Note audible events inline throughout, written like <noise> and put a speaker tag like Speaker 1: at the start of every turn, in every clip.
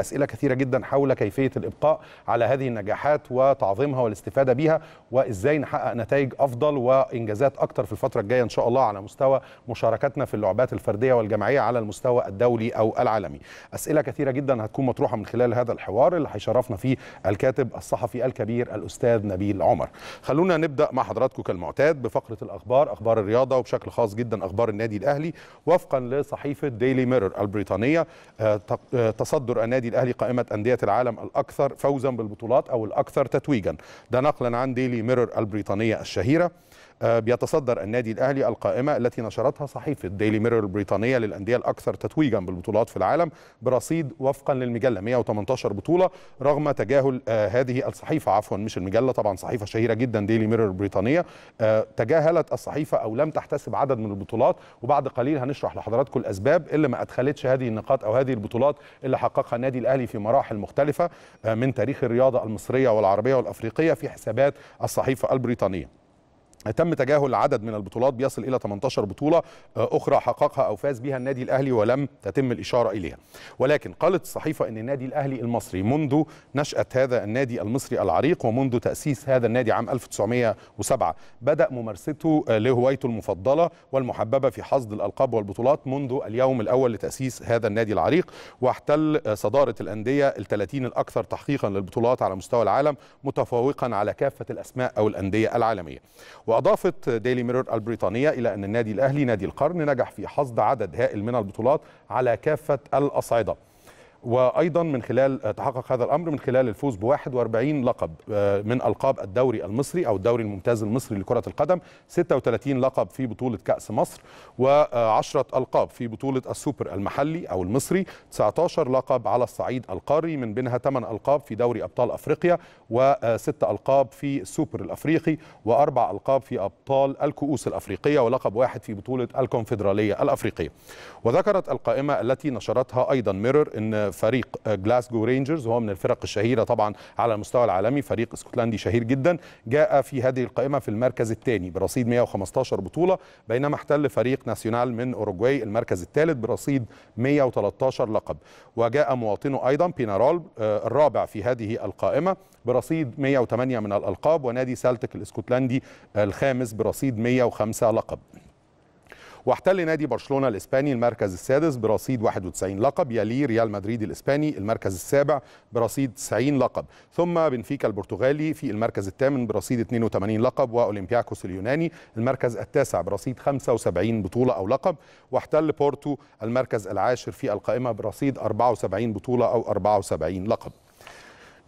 Speaker 1: أسئلة كثيرة جدا حول كيفية الإبقاء على هذه النجاحات وتعظيمها والاستفادة بها وإزاي نحقق نتائج أفضل وإنجازات أكتر في الفترة الجاية إن شاء الله على مستوى مشاركتنا في اللعبات الفردية والجماعية على المستوى الدولي أو العالمي أسئلة كثيرة جدا هتكون مطروحة من خلال هذا الحوار اللي هيشرفنا فيه الكاتب الصحفي الكبير الأستاذ نبيل عمر خلونا نبدأ مع حضراتكم كالمعتاد بفقرة الأخبار أخبار الرياضة وبشكل خاص جدا أخبار النادي الأهلي وفقا لصحيفة ديلي ميرور البريطانية آه، آه، تصدر النادي النادي الاهلي قائمه انديه العالم الاكثر فوزا بالبطولات او الاكثر تتويجا ده نقلا عن ديلي ميرور البريطانيه الشهيره آه، بيتصدر النادي الاهلي القائمه التي نشرتها صحيفه ديلي ميرور البريطانيه للانديه الاكثر تتويجا بالبطولات في العالم برصيد وفقا للمجله 118 بطوله رغم تجاهل آه، هذه الصحيفه عفوا مش المجله طبعا صحيفه شهيره جدا ديلي ميرور البريطانيه آه، تجاهلت الصحيفه او لم تحتسب عدد من البطولات وبعد قليل هنشرح لحضراتكم الاسباب اللي ما ادخلتش هذه النقاط او هذه البطولات اللي حققها النادي الاهلي في مراحل مختلفه من تاريخ الرياضه المصريه والعربيه والافريقيه في حسابات الصحيفه البريطانيه تم تجاهل عدد من البطولات بيصل الى 18 بطوله آه، اخرى حققها او فاز بها النادي الاهلي ولم تتم الاشاره اليها ولكن قالت الصحيفه ان النادي الاهلي المصري منذ نشاه هذا النادي المصري العريق ومنذ تاسيس هذا النادي عام 1907 بدا ممارسته آه، لهوايته المفضله والمحببه في حصد الالقاب والبطولات منذ اليوم الاول لتاسيس هذا النادي العريق واحتل آه، صداره الانديه ال30 الاكثر تحقيقا للبطولات على مستوى العالم متفوقا على كافه الاسماء او الانديه العالميه واضافت ديلي ميرور البريطانيه الى ان النادي الاهلي نادي القرن نجح في حصد عدد هائل من البطولات على كافه الاصعده وايضا من خلال آه، تحقق هذا الامر من خلال الفوز ب 41 لقب آه، من القاب الدوري المصري او الدوري الممتاز المصري لكره القدم 36 لقب في بطوله كاس مصر و10 القاب في بطوله السوبر المحلي او المصري 19 لقب على الصعيد القاري من بينها 8 القاب في دوري ابطال افريقيا و6 آه، القاب في السوبر الافريقي واربع القاب في ابطال الكؤوس الافريقيه ولقب واحد في بطوله الكونفدراليه الافريقيه وذكرت القائمه التي نشرتها ايضا ميرور ان فريق جلاسكو رينجرز وهو من الفرق الشهيرة طبعا على المستوى العالمي فريق اسكتلندي شهير جدا جاء في هذه القائمة في المركز الثاني برصيد 115 بطولة بينما احتل فريق ناسيونال من أوروجواي المركز الثالث برصيد 113 لقب وجاء مواطنه أيضا بينارول آه، الرابع في هذه القائمة برصيد 108 من الألقاب ونادي سالتك الاسكتلندي الخامس برصيد 105 لقب واحتل نادي برشلونة الإسباني المركز السادس برصيد 91 لقب يلي ريال مدريد الإسباني المركز السابع برصيد 90 لقب ثم بنفيكا البرتغالي في المركز الثامن برصيد 82 لقب وأولمبياكوس اليوناني المركز التاسع برصيد 75 بطولة أو لقب واحتل بورتو المركز العاشر في القائمة برصيد 74 بطولة أو 74 لقب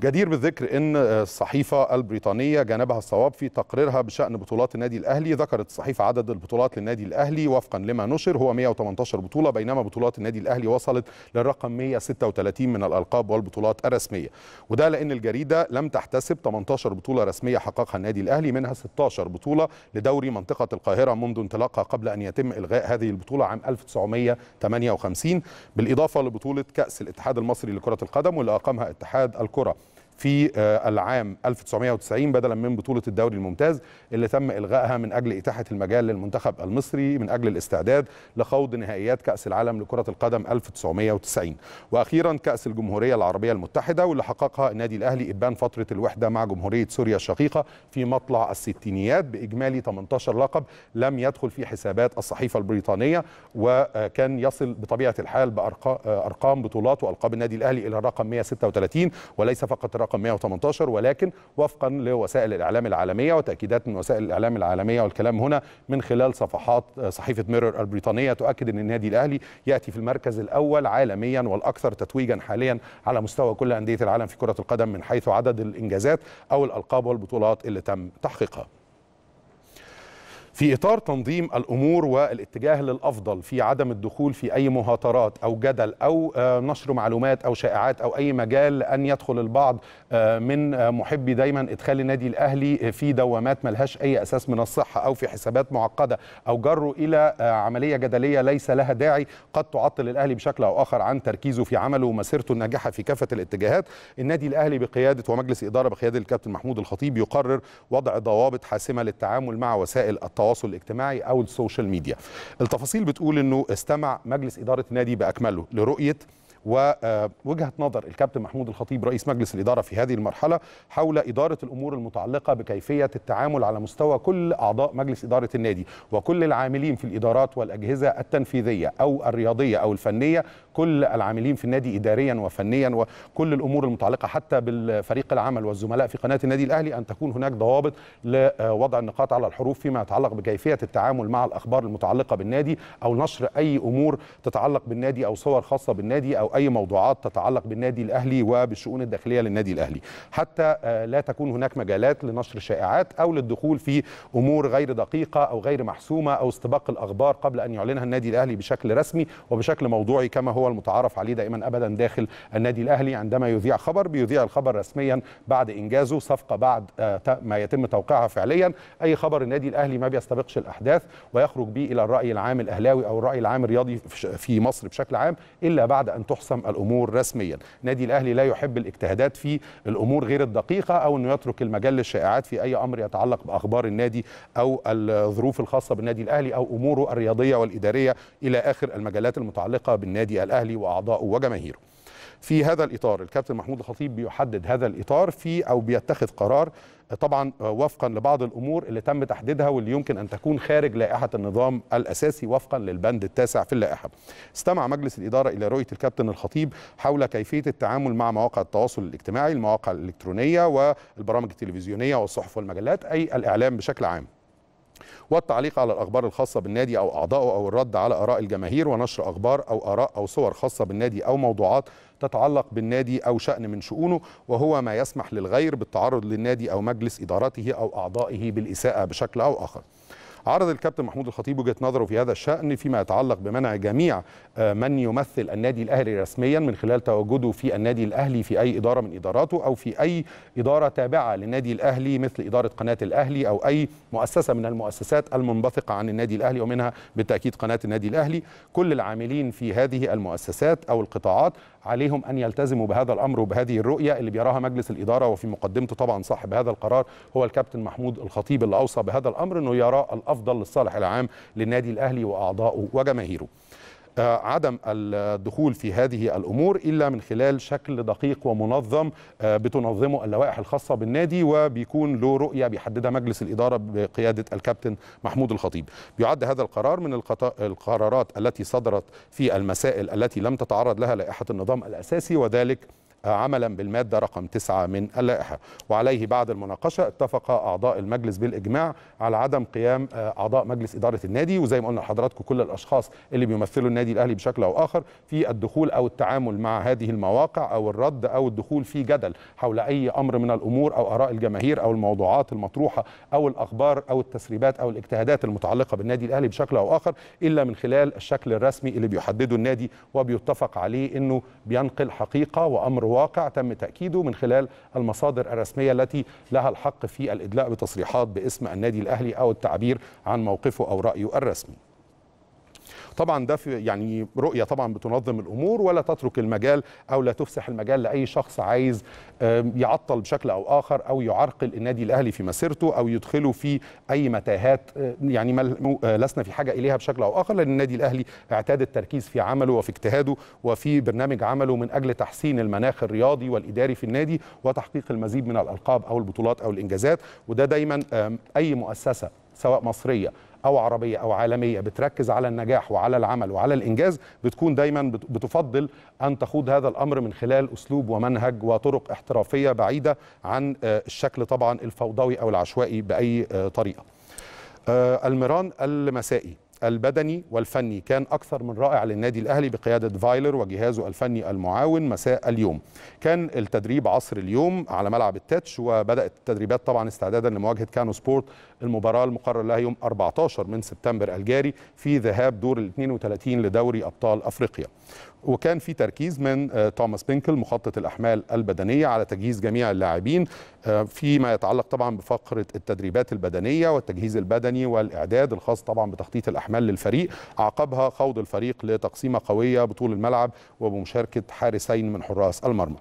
Speaker 1: جدير بالذكر ان الصحيفه البريطانيه جانبها الصواب في تقريرها بشان بطولات النادي الاهلي ذكرت الصحيفه عدد البطولات للنادي الاهلي وفقا لما نشر هو 118 بطوله بينما بطولات النادي الاهلي وصلت للرقم 136 من الالقاب والبطولات الرسميه وده لان الجريده لم تحتسب 18 بطوله رسميه حققها النادي الاهلي منها 16 بطوله لدوري منطقه القاهره منذ انطلاقها قبل ان يتم الغاء هذه البطوله عام 1958 بالاضافه لبطوله كاس الاتحاد المصري لكره القدم واللي اقامها اتحاد الكره في آه، العام 1990 بدلا من بطولة الدوري الممتاز اللي تم إلغائها من أجل إتاحة المجال للمنتخب المصري من أجل الاستعداد لخوض نهائيات كأس العالم لكرة القدم 1990 وأخيرا كأس الجمهورية العربية المتحدة واللي حققها النادي الأهلي إبان فترة الوحدة مع جمهورية سوريا الشقيقة في مطلع الستينيات بإجمالي 18 لقب لم يدخل في حسابات الصحيفة البريطانية وكان يصل بطبيعة الحال بأرقام آه، بطولات وألقاب النادي الأهلي إلى رقم 136 وليس فقط رقم 118 ولكن وفقا لوسائل الإعلام العالمية وتأكيدات من وسائل الإعلام العالمية والكلام هنا من خلال صفحات صحيفة ميرور البريطانية تؤكد أن النادي الأهلي يأتي في المركز الأول عالميا والأكثر تتويجا حاليا على مستوى كل أندية العالم في كرة القدم من حيث عدد الإنجازات أو الألقاب والبطولات اللي تم تحقيقها في إطار تنظيم الأمور والاتجاه للأفضل في عدم الدخول في أي مهاترات أو جدل أو آه، نشر معلومات أو شائعات أو أي مجال أن يدخل البعض آه، من آه، محبي دايما إدخال النادي الأهلي في دوامات ملهاش أي أساس من الصحة أو في حسابات معقدة أو جروا إلى عملية جدلية ليس لها داعي قد تعطل الأهلي بشكل أو آخر عن تركيزه في عمله ومسيرته الناجحة في كافة الاتجاهات النادي الأهلي بقيادة ومجلس إدارة بقيادة الكابتن محمود الخطيب يقرر وضع ضوابط حاسمة للتعامل مع وسائل التواصل التواصل الاجتماعي او السوشيال ميديا التفاصيل بتقول انه استمع مجلس اداره النادي باكمله لرؤيه ووجهه نظر الكابتن محمود الخطيب رئيس مجلس الاداره في هذه المرحله حول اداره الامور المتعلقه بكيفيه التعامل على مستوى كل اعضاء مجلس اداره النادي وكل العاملين في الادارات والاجهزه التنفيذيه او الرياضيه او الفنيه كل العاملين في النادي اداريا وفنيا وكل الامور المتعلقه حتى بالفريق العمل والزملاء في قناه النادي الاهلي ان تكون هناك ضوابط لوضع النقاط على الحروف فيما يتعلق بكيفيه التعامل مع الاخبار المتعلقه بالنادي او نشر اي امور تتعلق بالنادي او صور خاصه بالنادي او اي موضوعات تتعلق بالنادي الاهلي وبالشؤون الداخليه للنادي الاهلي حتى آه، لا تكون هناك مجالات لنشر شائعات او للدخول في امور غير دقيقه او غير محسومه او استباق الاخبار قبل ان يعلنها النادي الاهلي بشكل رسمي وبشكل موضوعي كما هو المتعارف عليه دائما ابدا داخل النادي الاهلي عندما يذيع خبر بيذيع الخبر رسميا بعد انجازه صفقه بعد آه، ما يتم توقيعها فعليا اي خبر النادي الاهلي ما بيستبقش الاحداث ويخرج به الى الراي العام الاهلاوي او الراي العام الرياضي في مصر بشكل عام الا بعد ان تحصل تحسم الامور رسميا نادي الاهلي لا يحب الاجتهادات في الامور غير الدقيقه او انه يترك المجال للشائعات في اي امر يتعلق باخبار النادي او الظروف الخاصه بالنادي الاهلي او اموره الرياضيه والاداريه الى اخر المجالات المتعلقه بالنادي الاهلي واعضائه وجماهيره في هذا الاطار الكابتن محمود الخطيب بيحدد هذا الاطار في او بيتخذ قرار آه، طبعا آه، وفقا لبعض الامور اللي تم تحديدها واللي يمكن ان تكون خارج لائحه النظام الاساسي وفقا للبند التاسع في اللائحه. استمع مجلس الاداره الى رؤيه الكابتن الخطيب حول كيفيه التعامل مع مواقع التواصل الاجتماعي، المواقع الالكترونيه والبرامج التلفزيونيه والصحف والمجلات اي الاعلام بشكل عام. والتعليق على الأخبار الخاصة بالنادي أو أعضائه أو الرد على آراء الجماهير ونشر أخبار أو آراء أو صور خاصة بالنادي أو موضوعات تتعلق بالنادي أو شأن من شؤونه وهو ما يسمح للغير بالتعرض للنادي أو مجلس إدارته أو أعضائه بالإساءة بشكل أو آخر عرض الكابتن محمود الخطيب وجهه نظره في هذا الشان فيما يتعلق بمنع جميع آه، من يمثل النادي الاهلي رسميا من خلال تواجده في النادي الاهلي في اي اداره من اداراته او في اي اداره تابعه للنادي الاهلي مثل اداره قناه الاهلي او اي مؤسسه من المؤسسات المنبثقه عن النادي الاهلي ومنها بالتاكيد قناه النادي الاهلي كل العاملين في هذه المؤسسات او القطاعات عليهم ان يلتزموا بهذا الامر وبهذه الرؤيه اللي بيراها مجلس الاداره وفي مقدمته طبعا صاحب هذا القرار هو الكابتن محمود الخطيب اللي اوصى بهذا الامر انه يرى الامر الافضل للصالح العام للنادي الاهلي واعضائه وجماهيره آه، عدم الدخول في هذه الامور الا من خلال شكل دقيق ومنظم آه، بتنظمه اللوائح الخاصه بالنادي وبيكون له رؤيه بيحددها مجلس الاداره بقياده الكابتن محمود الخطيب. بيعد هذا القرار من القرارات التي صدرت في المسائل التي لم تتعرض لها لائحه النظام الاساسي وذلك عملا بالمادة رقم 9 من اللائحة وعليه بعد المناقشة اتفق أعضاء المجلس بالإجماع على عدم قيام آه، أعضاء مجلس إدارة النادي وزي ما قلنا لحضراتكم كل الأشخاص اللي بيمثلوا النادي الأهلي بشكل أو آخر في الدخول أو التعامل مع هذه المواقع أو الرد أو الدخول في جدل حول أي أمر من الأمور أو آراء الجماهير أو الموضوعات المطروحة أو الأخبار أو التسريبات أو الاجتهادات المتعلقة بالنادي الأهلي بشكل أو آخر إلا من خلال الشكل الرسمي اللي بيحدده النادي وبيتفق عليه إنه بينقل حقيقة وأمر الواقع تم تأكيده من خلال المصادر الرسمية التي لها الحق في الإدلاء بتصريحات باسم النادي الأهلي أو التعبير عن موقفه أو رأيه الرسمي طبعا ده في يعني رؤية طبعا بتنظم الأمور ولا تترك المجال أو لا تفسح المجال لأي شخص عايز يعطل بشكل أو آخر أو يعرقل النادي الأهلي في مسيرته أو يدخله في أي متاهات آه، يعني آه، لسنا في حاجة إليها بشكل أو آخر لأن النادي الأهلي اعتاد التركيز في عمله وفي اجتهاده وفي برنامج عمله من أجل تحسين المناخ الرياضي والإداري في النادي وتحقيق المزيد من الألقاب أو البطولات أو الإنجازات وده دايما أي مؤسسة سواء مصرية او عربيه او عالميه بتركز على النجاح وعلى العمل وعلى الانجاز بتكون دايما بتفضل ان تخوض هذا الامر من خلال اسلوب ومنهج وطرق احترافيه بعيده عن آه، الشكل طبعا الفوضوي او العشوائي باي آه، طريقه. آه، المران المسائي البدني والفني كان أكثر من رائع للنادي الأهلي بقيادة فايلر وجهازه الفني المعاون مساء اليوم كان التدريب عصر اليوم على ملعب التتش وبدأت التدريبات طبعا استعدادا لمواجهة كانو سبورت المباراة المقرر لها يوم 14 من سبتمبر الجاري في ذهاب دور ال 32 لدوري أبطال أفريقيا وكان في تركيز من آه، توماس بينكل مخطط الاحمال البدنيه على تجهيز جميع اللاعبين آه، فيما يتعلق طبعا بفقره التدريبات البدنيه والتجهيز البدني والاعداد الخاص طبعا بتخطيط الاحمال للفريق عقبها خوض الفريق لتقسيمه قويه بطول الملعب وبمشاركه حارسين من حراس المرمى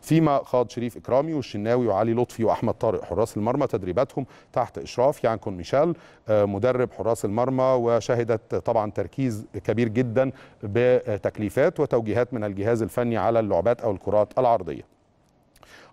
Speaker 1: فيما خاض شريف اكرامي والشناوي وعلي لطفي واحمد طارق حراس المرمى تدريباتهم تحت اشراف يانكون ميشيل آه، مدرب حراس المرمى وشهدت طبعا تركيز كبير جدا بتكليفات وتوجيهات من الجهاز الفني على اللعبات أو الكرات العرضية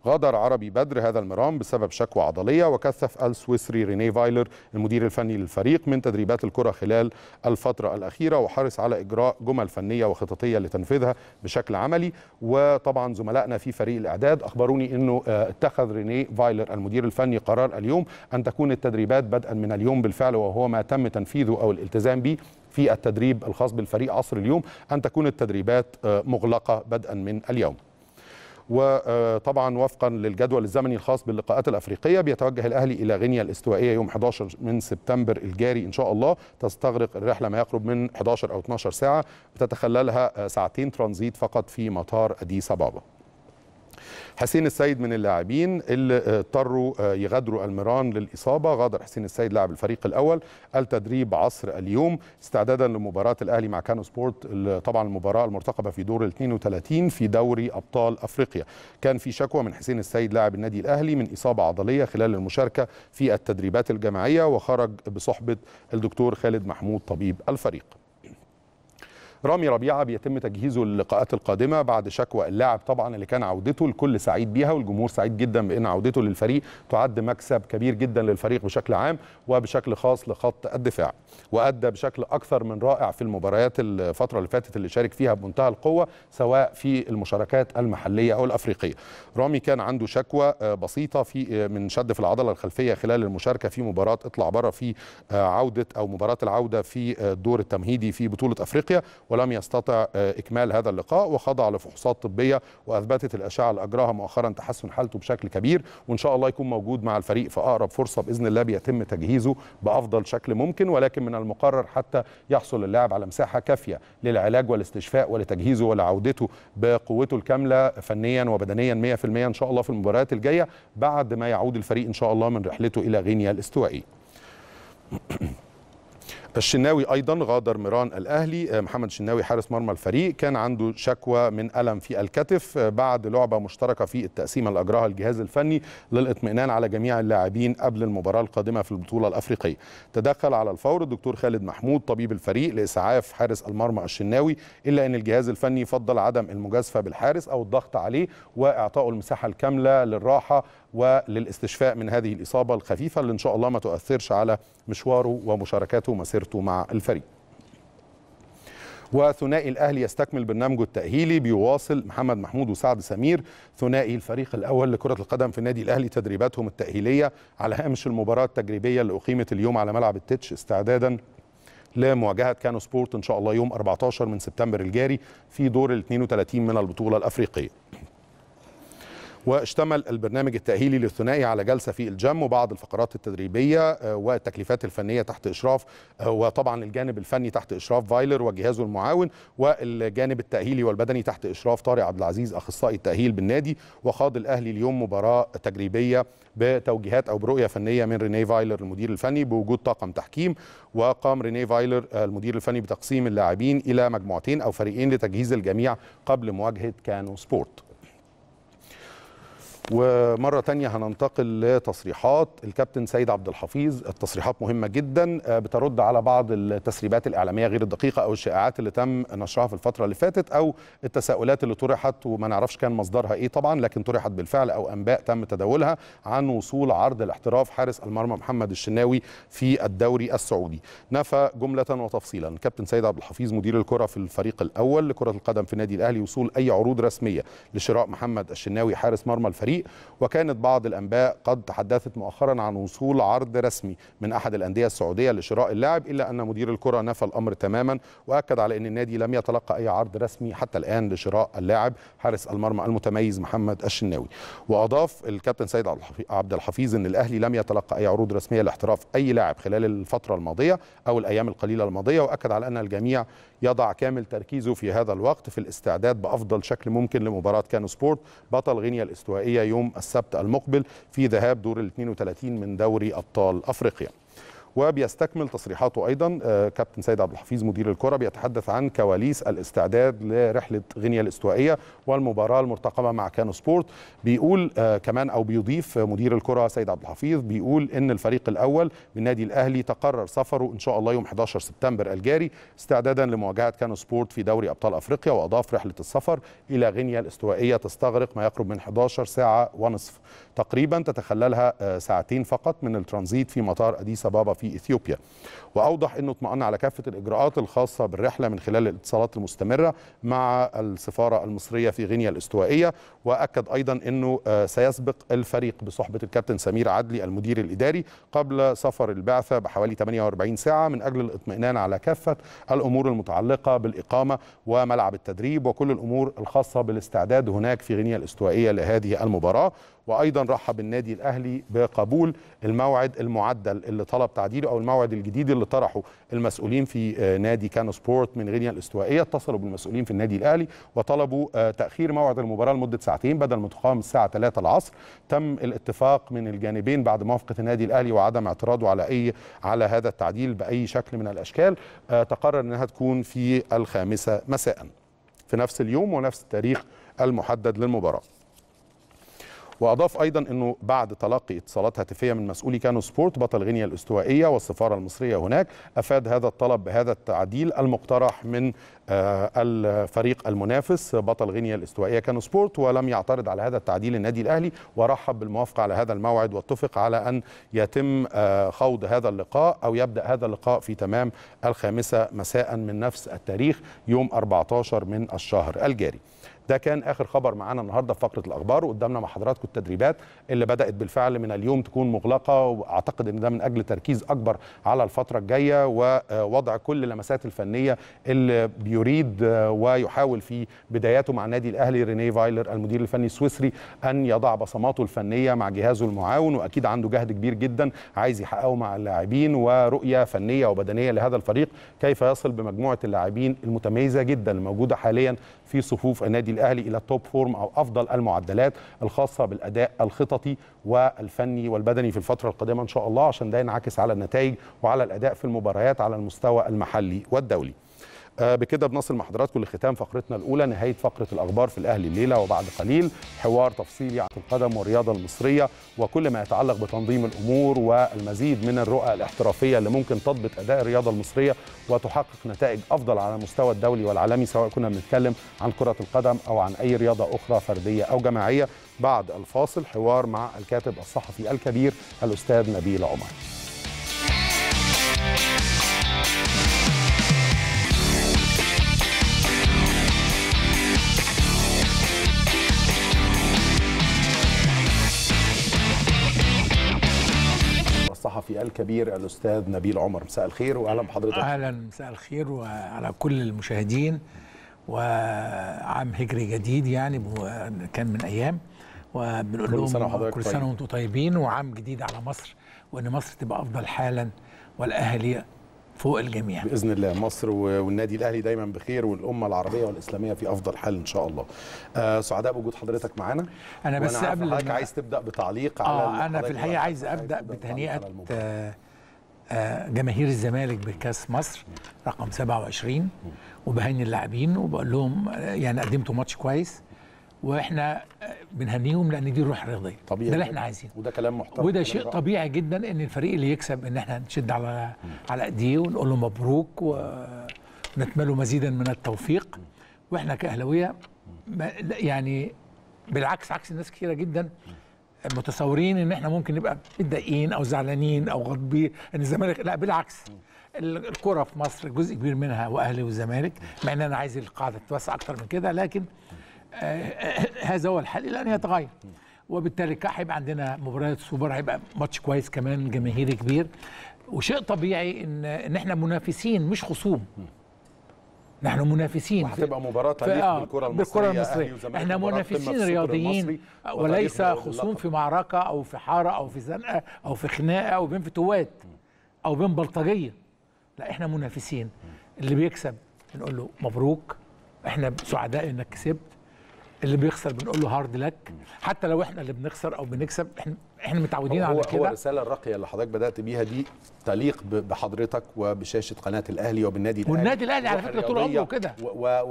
Speaker 1: غادر عربي بدر هذا المرام بسبب شكوى عضلية وكثف السويسري ريني فايلر المدير الفني للفريق من تدريبات الكرة خلال الفترة الأخيرة وحرص على إجراء جمل فنية وخططية لتنفيذها بشكل عملي وطبعا زملائنا في فريق الإعداد أخبروني أنه آه، اتخذ ريني فايلر المدير الفني قرار اليوم أن تكون التدريبات بدءا من اليوم بالفعل وهو ما تم تنفيذه أو الالتزام به في التدريب الخاص بالفريق عصر اليوم أن تكون التدريبات آه، مغلقة بدءا من اليوم وطبعا وفقا للجدول الزمني الخاص باللقاءات الافريقيه بيتوجه الاهلي الى غينيا الاستوائيه يوم 11 من سبتمبر الجاري ان شاء الله تستغرق الرحله ما يقرب من 11 او 12 ساعه بتتخللها آه، ساعتين ترانزيت فقط في مطار اديس ابابا حسين السيد من اللاعبين اللي اضطروا آه، يغادروا الميران للاصابه غادر حسين السيد لاعب الفريق الاول التدريب عصر اليوم استعدادا لمباراه الاهلي مع كانو سبورت طبعا المباراه المرتقبه في دور ال 32 في دوري ابطال افريقيا كان في شكوى من حسين السيد لاعب النادي الاهلي من اصابه عضليه خلال المشاركه في التدريبات الجماعيه وخرج بصحبه الدكتور خالد محمود طبيب الفريق رامي ربيعه بيتم تجهيزه للقاءات القادمه بعد شكوى اللاعب طبعا اللي كان عودته الكل سعيد بيها والجمهور سعيد جدا بان عودته للفريق تعد مكسب كبير جدا للفريق بشكل عام وبشكل خاص لخط الدفاع وادى بشكل اكثر من رائع في المباريات الفتره اللي فاتت اللي شارك فيها بمنتهى القوه سواء في المشاركات المحليه او الافريقيه رامي كان عنده شكوى آه، بسيطه في آه، من شد في العضله الخلفيه خلال المشاركه في مباراه اطلع بره في آه، عوده او مباراه العوده في الدور التمهيدي في بطوله افريقيا ولم يستطع آه، إكمال هذا اللقاء وخضع لفحوصات طبية وأثبتت الأشعة اللي أجراها مؤخرا تحسن حالته بشكل كبير وإن شاء الله يكون موجود مع الفريق في أقرب فرصة بإذن الله بيتم تجهيزه بأفضل شكل ممكن ولكن من المقرر حتى يحصل اللاعب على مساحة كافية للعلاج والاستشفاء ولتجهيزه ولعودته بقوته الكاملة فنيا وبدنيا 100% إن شاء الله في المباريات الجاية بعد ما يعود الفريق إن شاء الله من رحلته إلى غينيا الاستوائي الشناوي ايضا غادر ميران الاهلي آه، محمد الشناوي حارس مرمى الفريق كان عنده شكوى من الم في الكتف آه، بعد لعبه مشتركه في التقسيمه اللي اجراها الجهاز الفني للاطمئنان على جميع اللاعبين قبل المباراه القادمه في البطوله الافريقيه تدخل على الفور الدكتور خالد محمود طبيب الفريق لاسعاف حارس المرمى الشناوي الا ان الجهاز الفني فضل عدم المجازفه بالحارس او الضغط عليه واعطائه المساحه الكامله للراحه وللاستشفاء من هذه الإصابة الخفيفة اللي إن شاء الله ما تؤثرش على مشواره ومشاركاته ومسيرته مع الفريق وثنائي الاهلي يستكمل برنامجه التاهيلي بيواصل محمد محمود وسعد سمير ثنائي الفريق الاول لكره القدم في النادي الاهلي تدريباتهم التاهيليه على هامش المباراه التجريبيه اللي اقيمت اليوم على ملعب التتش استعدادا لمواجهه كانو سبورت ان شاء الله يوم 14 من سبتمبر الجاري في دور ال 32 من البطوله الافريقيه واشتمل البرنامج التأهيلي للثنائي على جلسة في الجم وبعض الفقرات التدريبية آه، والتكليفات الفنية تحت إشراف آه، وطبعا الجانب الفني تحت إشراف فايلر وجهازه المعاون والجانب التأهيلي والبدني تحت إشراف طارق عبد العزيز أخصائي التأهيل بالنادي وخاض الأهلي اليوم مباراة تجريبية بتوجيهات أو برؤية فنية من رينيه فايلر المدير الفني بوجود طاقم تحكيم وقام رينيه فايلر آه، المدير الفني بتقسيم اللاعبين إلى مجموعتين أو فريقين لتجهيز الجميع قبل مواجهة كانو سبورت ومره تانية هننتقل لتصريحات الكابتن سيد عبد الحفيظ التصريحات مهمه جدا آه، بترد على بعض التسريبات الاعلاميه غير الدقيقه او الشائعات اللي تم نشرها في الفتره اللي فاتت او التساؤلات اللي طرحت وما نعرفش كان مصدرها ايه طبعا لكن طرحت بالفعل او انباء تم تداولها عن وصول عرض الاحتراف حارس المرمى محمد الشناوي في الدوري السعودي نفى جمله وتفصيلا كابتن سيد عبد الحفيظ مدير الكره في الفريق الاول لكره القدم في النادي الاهلي وصول اي عروض رسميه لشراء محمد الشناوي حارس مرمى الفريق الفريق وكانت بعض الأنباء قد تحدثت مؤخرا عن وصول عرض رسمي من أحد الأندية السعودية لشراء اللاعب إلا أن مدير الكرة نفى الأمر تماما وأكد على أن النادي لم يتلقى أي عرض رسمي حتى الآن لشراء اللاعب حارس المرمى المتميز محمد الشناوي وأضاف الكابتن سيد عبد الحفيظ أن الأهلي لم يتلقى أي عروض رسمية لاحتراف أي لاعب خلال الفترة الماضية أو الأيام القليلة الماضية وأكد على أن الجميع يضع كامل تركيزه في هذا الوقت في الاستعداد بأفضل شكل ممكن لمباراة كانو سبورت بطل غينيا الاستوائية يوم السبت المقبل في ذهاب دور ال 32 من دوري أبطال أفريقيا وبيستكمل تصريحاته ايضا آه، كابتن سيد عبد الحفيظ مدير الكره بيتحدث عن كواليس الاستعداد لرحله غينيا الاستوائيه والمباراه المرتقبه مع كانو سبورت بيقول آه، كمان او بيضيف مدير الكره سيد عبد الحفيظ بيقول ان الفريق الاول من نادي الاهلي تقرر سفره ان شاء الله يوم 11 سبتمبر الجاري استعدادا لمواجهه كانو سبورت في دوري ابطال افريقيا واضاف رحله السفر الى غينيا الاستوائيه تستغرق ما يقرب من 11 ساعه ونصف تقريبا تتخللها آه، ساعتين فقط من الترانزيت في مطار أديس أبابا في إثيوبيا وأوضح أنه اطمأن على كافة الإجراءات الخاصة بالرحلة من خلال الاتصالات المستمرة مع السفارة المصرية في غينيا الاستوائية وأكد أيضا أنه آه، سيسبق الفريق بصحبة الكابتن سمير عدلي المدير الإداري قبل سفر البعثة بحوالي 48 ساعة من أجل الاطمئنان على كافة الأمور المتعلقة بالإقامة وملعب التدريب وكل الأمور الخاصة بالاستعداد هناك في غينيا الاستوائية لهذه المباراة وايضا رحب النادي الاهلي بقبول الموعد المعدل اللي طلب تعديله او الموعد الجديد اللي طرحه المسؤولين في آه، نادي كان سبورت من غينيا الاستوائيه اتصلوا بالمسؤولين في النادي الاهلي وطلبوا آه، تاخير موعد المباراه لمده ساعتين بدل ما تقام الساعه 3 العصر تم الاتفاق من الجانبين بعد موافقه النادي الاهلي وعدم اعتراضه على اي على هذا التعديل باي شكل من الاشكال آه، تقرر انها تكون في الخامسه مساء في نفس اليوم ونفس التاريخ المحدد للمباراه واضاف ايضا انه بعد تلقي اتصالات هاتفيه من مسؤولي كانو سبورت بطل غينيا الاستوائيه والسفاره المصريه هناك افاد هذا الطلب بهذا التعديل المقترح من آه، الفريق المنافس بطل غينيا الاستوائيه كانو سبورت ولم يعترض على هذا التعديل النادي الاهلي ورحب بالموافقه على هذا الموعد واتفق على ان يتم آه، خوض هذا اللقاء او يبدا هذا اللقاء في تمام الخامسه مساء من نفس التاريخ يوم 14 من الشهر الجاري ده كان اخر خبر معانا النهارده في فقره الاخبار وقدامنا مع حضراتكم التدريبات اللي بدات بالفعل من اليوم تكون مغلقه واعتقد ان ده من اجل تركيز اكبر على الفتره الجايه ووضع كل اللمسات الفنيه اللي بيريد ويحاول في بداياته مع النادي الاهلي رينيه فايلر المدير الفني السويسري ان يضع بصماته الفنيه مع جهازه المعاون واكيد عنده جهد كبير جدا عايز يحققه مع اللاعبين ورؤيه فنيه وبدنيه لهذا الفريق كيف يصل بمجموعه اللاعبين المتميزه جدا الموجوده حاليا في صفوف النادي الاهلي الى التوب فورم او افضل المعدلات الخاصه بالاداء الخططي والفني والبدني في الفتره القادمه ان شاء الله عشان ده ينعكس على النتائج وعلى الاداء في المباريات على المستوى المحلي والدولي آه، بكده بنصل مع حضراتكم لختام فقرتنا الاولى نهايه فقره الاخبار في الاهلي الليله وبعد قليل حوار تفصيلي عن القدم والرياضه المصريه وكل ما يتعلق بتنظيم الامور والمزيد من الرؤى الاحترافيه اللي ممكن تضبط اداء الرياضه المصريه وتحقق نتائج افضل على المستوى الدولي والعالمي سواء كنا بنتكلم عن كره القدم او عن اي رياضه اخرى فرديه او جماعيه بعد الفاصل حوار مع الكاتب الصحفي الكبير الاستاذ نبيل عمر. الصحفي الكبير الاستاذ نبيل عمر مساء الخير واهلا بحضرتك اهلا
Speaker 2: مساء الخير وعلى كل
Speaker 1: المشاهدين
Speaker 2: وعام هجري جديد يعني كان من ايام وبنقول لهم كل سنه وحضرتك كل طيب. سنه وانتم طيبين وعام جديد على مصر وان مصر تبقى افضل حالا والاهالي
Speaker 1: فوق الجميع باذن الله مصر والنادي الاهلي دايما بخير والامه العربيه والاسلاميه في افضل حال ان شاء الله آه سعداء بوجود حضرتك معانا انا بس قبل حضرتك عايز تبدا بتعليق على اه انا في الحقيقه عايز ابدا بتهنئه
Speaker 2: آه، آه، جماهير الزمالك بكاس مصر رقم 27 وبهني اللاعبين وبقول لهم آه، يعني قدمتوا ماتش كويس واحنا بنهنيهم لان دي روح رياضيه طبيعي ده اللي احنا
Speaker 1: عايزينه وده كلام محترم وده شيء
Speaker 2: طبيعي جدا ان الفريق اللي يكسب ان احنا نشد على م. على ايديه ونقول له مبروك ونتمنى مزيدا من التوفيق واحنا كاهلاويه يعني بالعكس عكس ناس كثيره جدا متصورين ان احنا ممكن نبقى متضايقين او زعلانين او غاضبين ان الزمالك لا بالعكس الكره في مصر جزء كبير منها واهلي والزمالك مع ان انا عايز القاعده تتوسع اكتر من كده لكن آه، آه، آه، هذا هو الحل الى ان يتغير وبالتالي هيبقى عندنا مباريات سوبر هيبقى ماتش كويس كمان جماهيري كبير وشيء طبيعي ان ان احنا منافسين مش خصوم نحن منافسين هتبقى مباراة تاريخ بالكرة المصرية, بالكرة المصرية. احنا منافسين رياضيين وليس خصوم في معركة أو في حارة أو في زنقة أو في خناقة أو بين فتوات أو بين بلطجية لا احنا منافسين اللي بيكسب نقول له مبروك احنا سعداء انك كسبت اللي بيخسر بنقول له هارد لك حتى لو احنا اللي بنخسر او بنكسب احنا احنا متعودين على كده هو الرساله
Speaker 1: الراقيه اللي حضرتك بدات بيها دي تليق بحضرتك وبشاشه قناه الاهلي وبالنادي الاهلي والنادي الاهلي على فكره طول عمره كده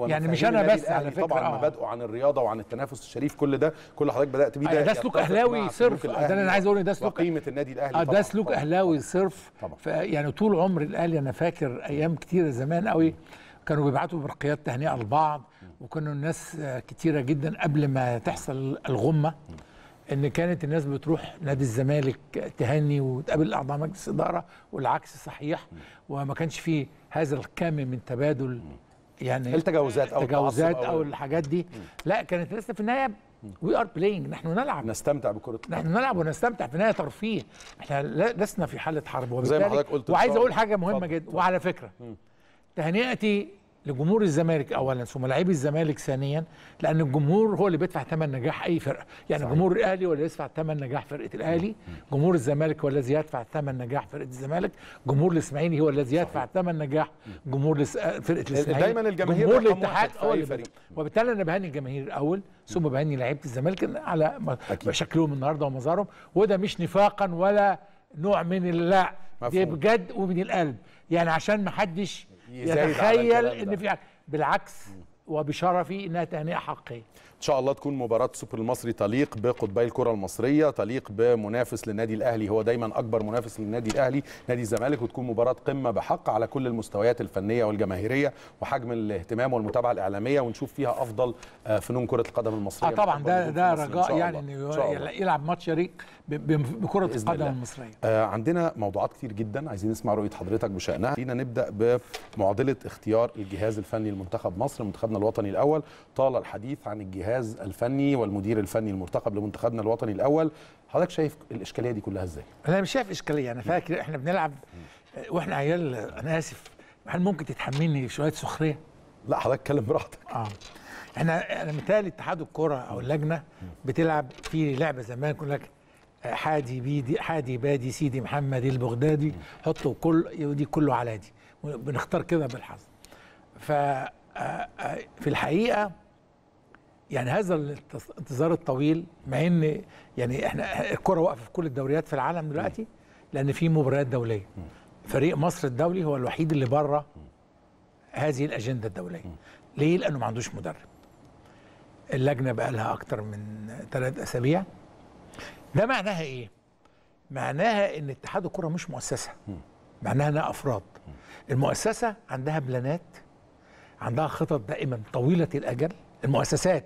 Speaker 1: يعني مش انا بس على فكره طبعا مبادئه آه. عن الرياضه وعن التنافس الشريف كل ده كل حضرتك بدات بيه آه، ده آه، ده سلوك اهلاوي صرف ده انا عايز اقول ده سلوك قيمه النادي الاهلي ده سلوك
Speaker 2: اهلاوي صرف يعني طول عمر الاهلي انا فاكر ايام كتيره زمان قوي كانوا بيبعتوا برقيات تهنئه لبعض وكانوا الناس كتيره جدا قبل ما تحصل الغمه ان كانت الناس بتروح نادي الزمالك تهني وتقابل اعضاء مجلس الاداره والعكس صحيح وما كانش في هذا الكم من تبادل يعني التجاوزات او التجاوزات او, أو الحاجات دي لا كانت لسه في النهايه وي ار بلاينج نحن نلعب نستمتع بكره نحن نلعب ونستمتع في النهايه ترفيه احنا لسنا في حاله حرب زي ما حضرتك قلت وعايز اقول حاجه مهمه جدا وعلى فكره م. تهنئتي لجمهور الزمالك اولا ثم لاعبي الزمالك ثانيا لان الجمهور هو اللي بيدفع ثمن نجاح اي فرقه يعني صحيح. جمهور الاهلي هو اللي يدفع ثمن نجاح فرقه الاهلي جمهور الزمالك هو الذي يدفع ثمن نجاح فرقه الزمالك جمهور الاسماعيلي هو الذي يدفع ثمن نجاح جمهور فرقه الاسماعيلي دايما الجماهير جمهور الاتحاد هو اللي فريق وبالتالي انا بهني الجماهير الاول ثم بهني لعيبه الزمالك على أكيد. شكلهم النهارده ومظهرهم وده مش نفاقا ولا نوع من اللا دي بجد ومن القلب يعني عشان ما حدش يتخيل ان في حاجه بالعكس وبشرفي انها تهنئه حقيقيه.
Speaker 1: ان شاء الله تكون مباراه سوبر المصري تليق بقطبي الكره المصريه، تليق بمنافس للنادي الاهلي، هو دايما اكبر منافس للنادي الاهلي، نادي الزمالك وتكون مباراه قمه بحق على كل المستويات الفنيه والجماهيريه وحجم الاهتمام والمتابعه الاعلاميه ونشوف فيها افضل آه، فنون كره القدم المصريه. اه طبعا ده ده رجاء يعني انه
Speaker 2: يلعب ماتش شريك بكره القدم المصريه
Speaker 1: آه عندنا موضوعات كتير جدا عايزين نسمع رؤيه حضرتك بشانها خلينا نبدا بمعضله اختيار الجهاز الفني لمنتخب مصر منتخبنا الوطني الاول طال الحديث عن الجهاز الفني والمدير الفني المرتقب لمنتخبنا الوطني الاول حضرتك شايف الاشكاليه دي كلها ازاي انا مش شايف اشكاليه انا فاكر
Speaker 2: احنا بنلعب واحنا عيال انا اسف هل ممكن تتحملني شويه سخريه لا حضرتك اتكلم براحتك اه احنا انا مثال اتحاد الكره او اللجنه بتلعب في لعبه زمان يقول لك حادي بيدي حادي بادي سيدي محمد البغدادي حطوا كل دي كله على دي بنختار كده بالحظ ف آه، آه، في الحقيقه يعني هذا الانتظار الطويل مع ان يعني احنا الكره واقفه في كل الدوريات في العالم دلوقتي لان في مباريات دوليه فريق مصر الدولي هو الوحيد اللي بره هذه الاجنده الدوليه ليه لانه ما عندوش مدرب اللجنه بقى لها اكتر من ثلاث اسابيع ده معناها ايه؟ معناها ان اتحاد الكره مش مؤسسه معناها انها افراد المؤسسه عندها بلانات عندها خطط دائما طويله الاجل المؤسسات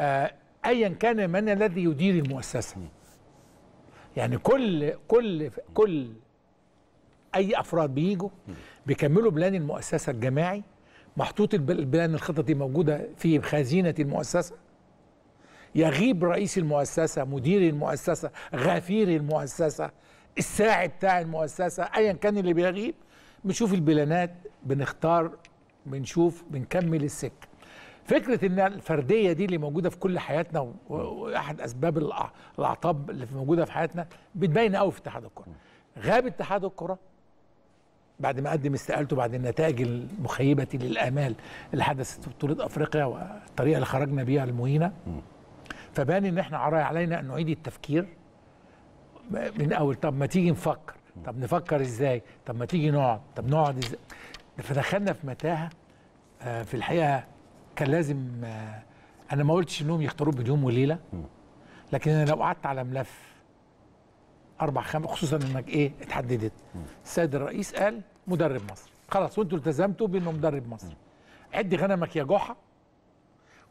Speaker 2: آه ايا كان من الذي يدير المؤسسه يعني كل كل كل اي افراد بيجوا بيكملوا بلان المؤسسه الجماعي محطوط البلان الخطط دي موجوده في خزينه المؤسسه يغيب رئيس المؤسسة مدير المؤسسة غفير المؤسسة الساعي بتاع المؤسسة أيا كان اللي بيغيب بنشوف البلانات بنختار بنشوف بنكمل السكة فكرة ان الفردية دي اللي موجودة في كل حياتنا واحد اسباب الاعطاب اللي موجودة في حياتنا بتبين قوي في اتحاد الكرة غاب اتحاد الكرة بعد ما قدم استقالته بعد النتائج المخيبة للآمال اللي حدثت في بطولة أفريقيا والطريقة اللي خرجنا بيها المهينة فبان ان احنا علينا ان نعيد التفكير من اول طب ما تيجي نفكر طب نفكر ازاي طب ما تيجي نقعد طب نقعد ازاي فدخلنا في متاهه آه، في الحقيقه كان لازم آه، انا ما قلتش انهم يختاروا بين يوم وليله لكن انا لو قعدت على ملف اربع خمس خصوصا انك ايه اتحددت السيد الرئيس قال مدرب مصر خلاص وانتوا التزمتوا بانه مدرب مصر عدي غنمك يا جحا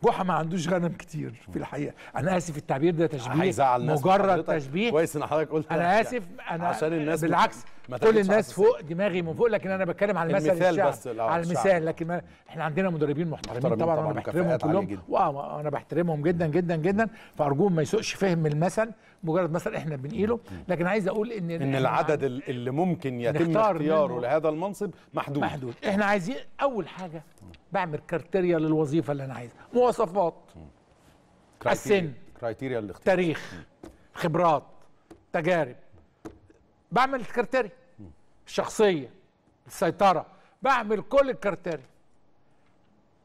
Speaker 2: جحا ما عندوش غنم كتير في الحقيقه انا اسف التعبير ده تشبيه مجرد تشبيه
Speaker 1: كويس ان حضرتك قلت انا يعني اسف انا عشان الناس بالعكس كل الناس
Speaker 2: فوق دماغي من فوق لكن انا بتكلم على المثل المثال بس على المثال لكن ما احنا عندنا مدربين محترمين, محترمين طبعا, طبعا انا بحترمهم كلهم وانا بحترمهم جدا جدا جدا فارجوهم ما يسوقش فهم المثل مجرد مثل احنا بنقيله لكن عايز اقول ان ان العدد
Speaker 1: اللي ممكن يتم اختياره لهذا المنصب محدود محدود
Speaker 2: احنا عايزين اول حاجه بعمل كرتيريا للوظيفه اللي انا عايزها مواصفات
Speaker 1: السن كرايتيريا الاختيار
Speaker 2: تاريخ خبرات تجارب بعمل الكرتيريا الشخصيه السيطره بعمل كل الكرتيريا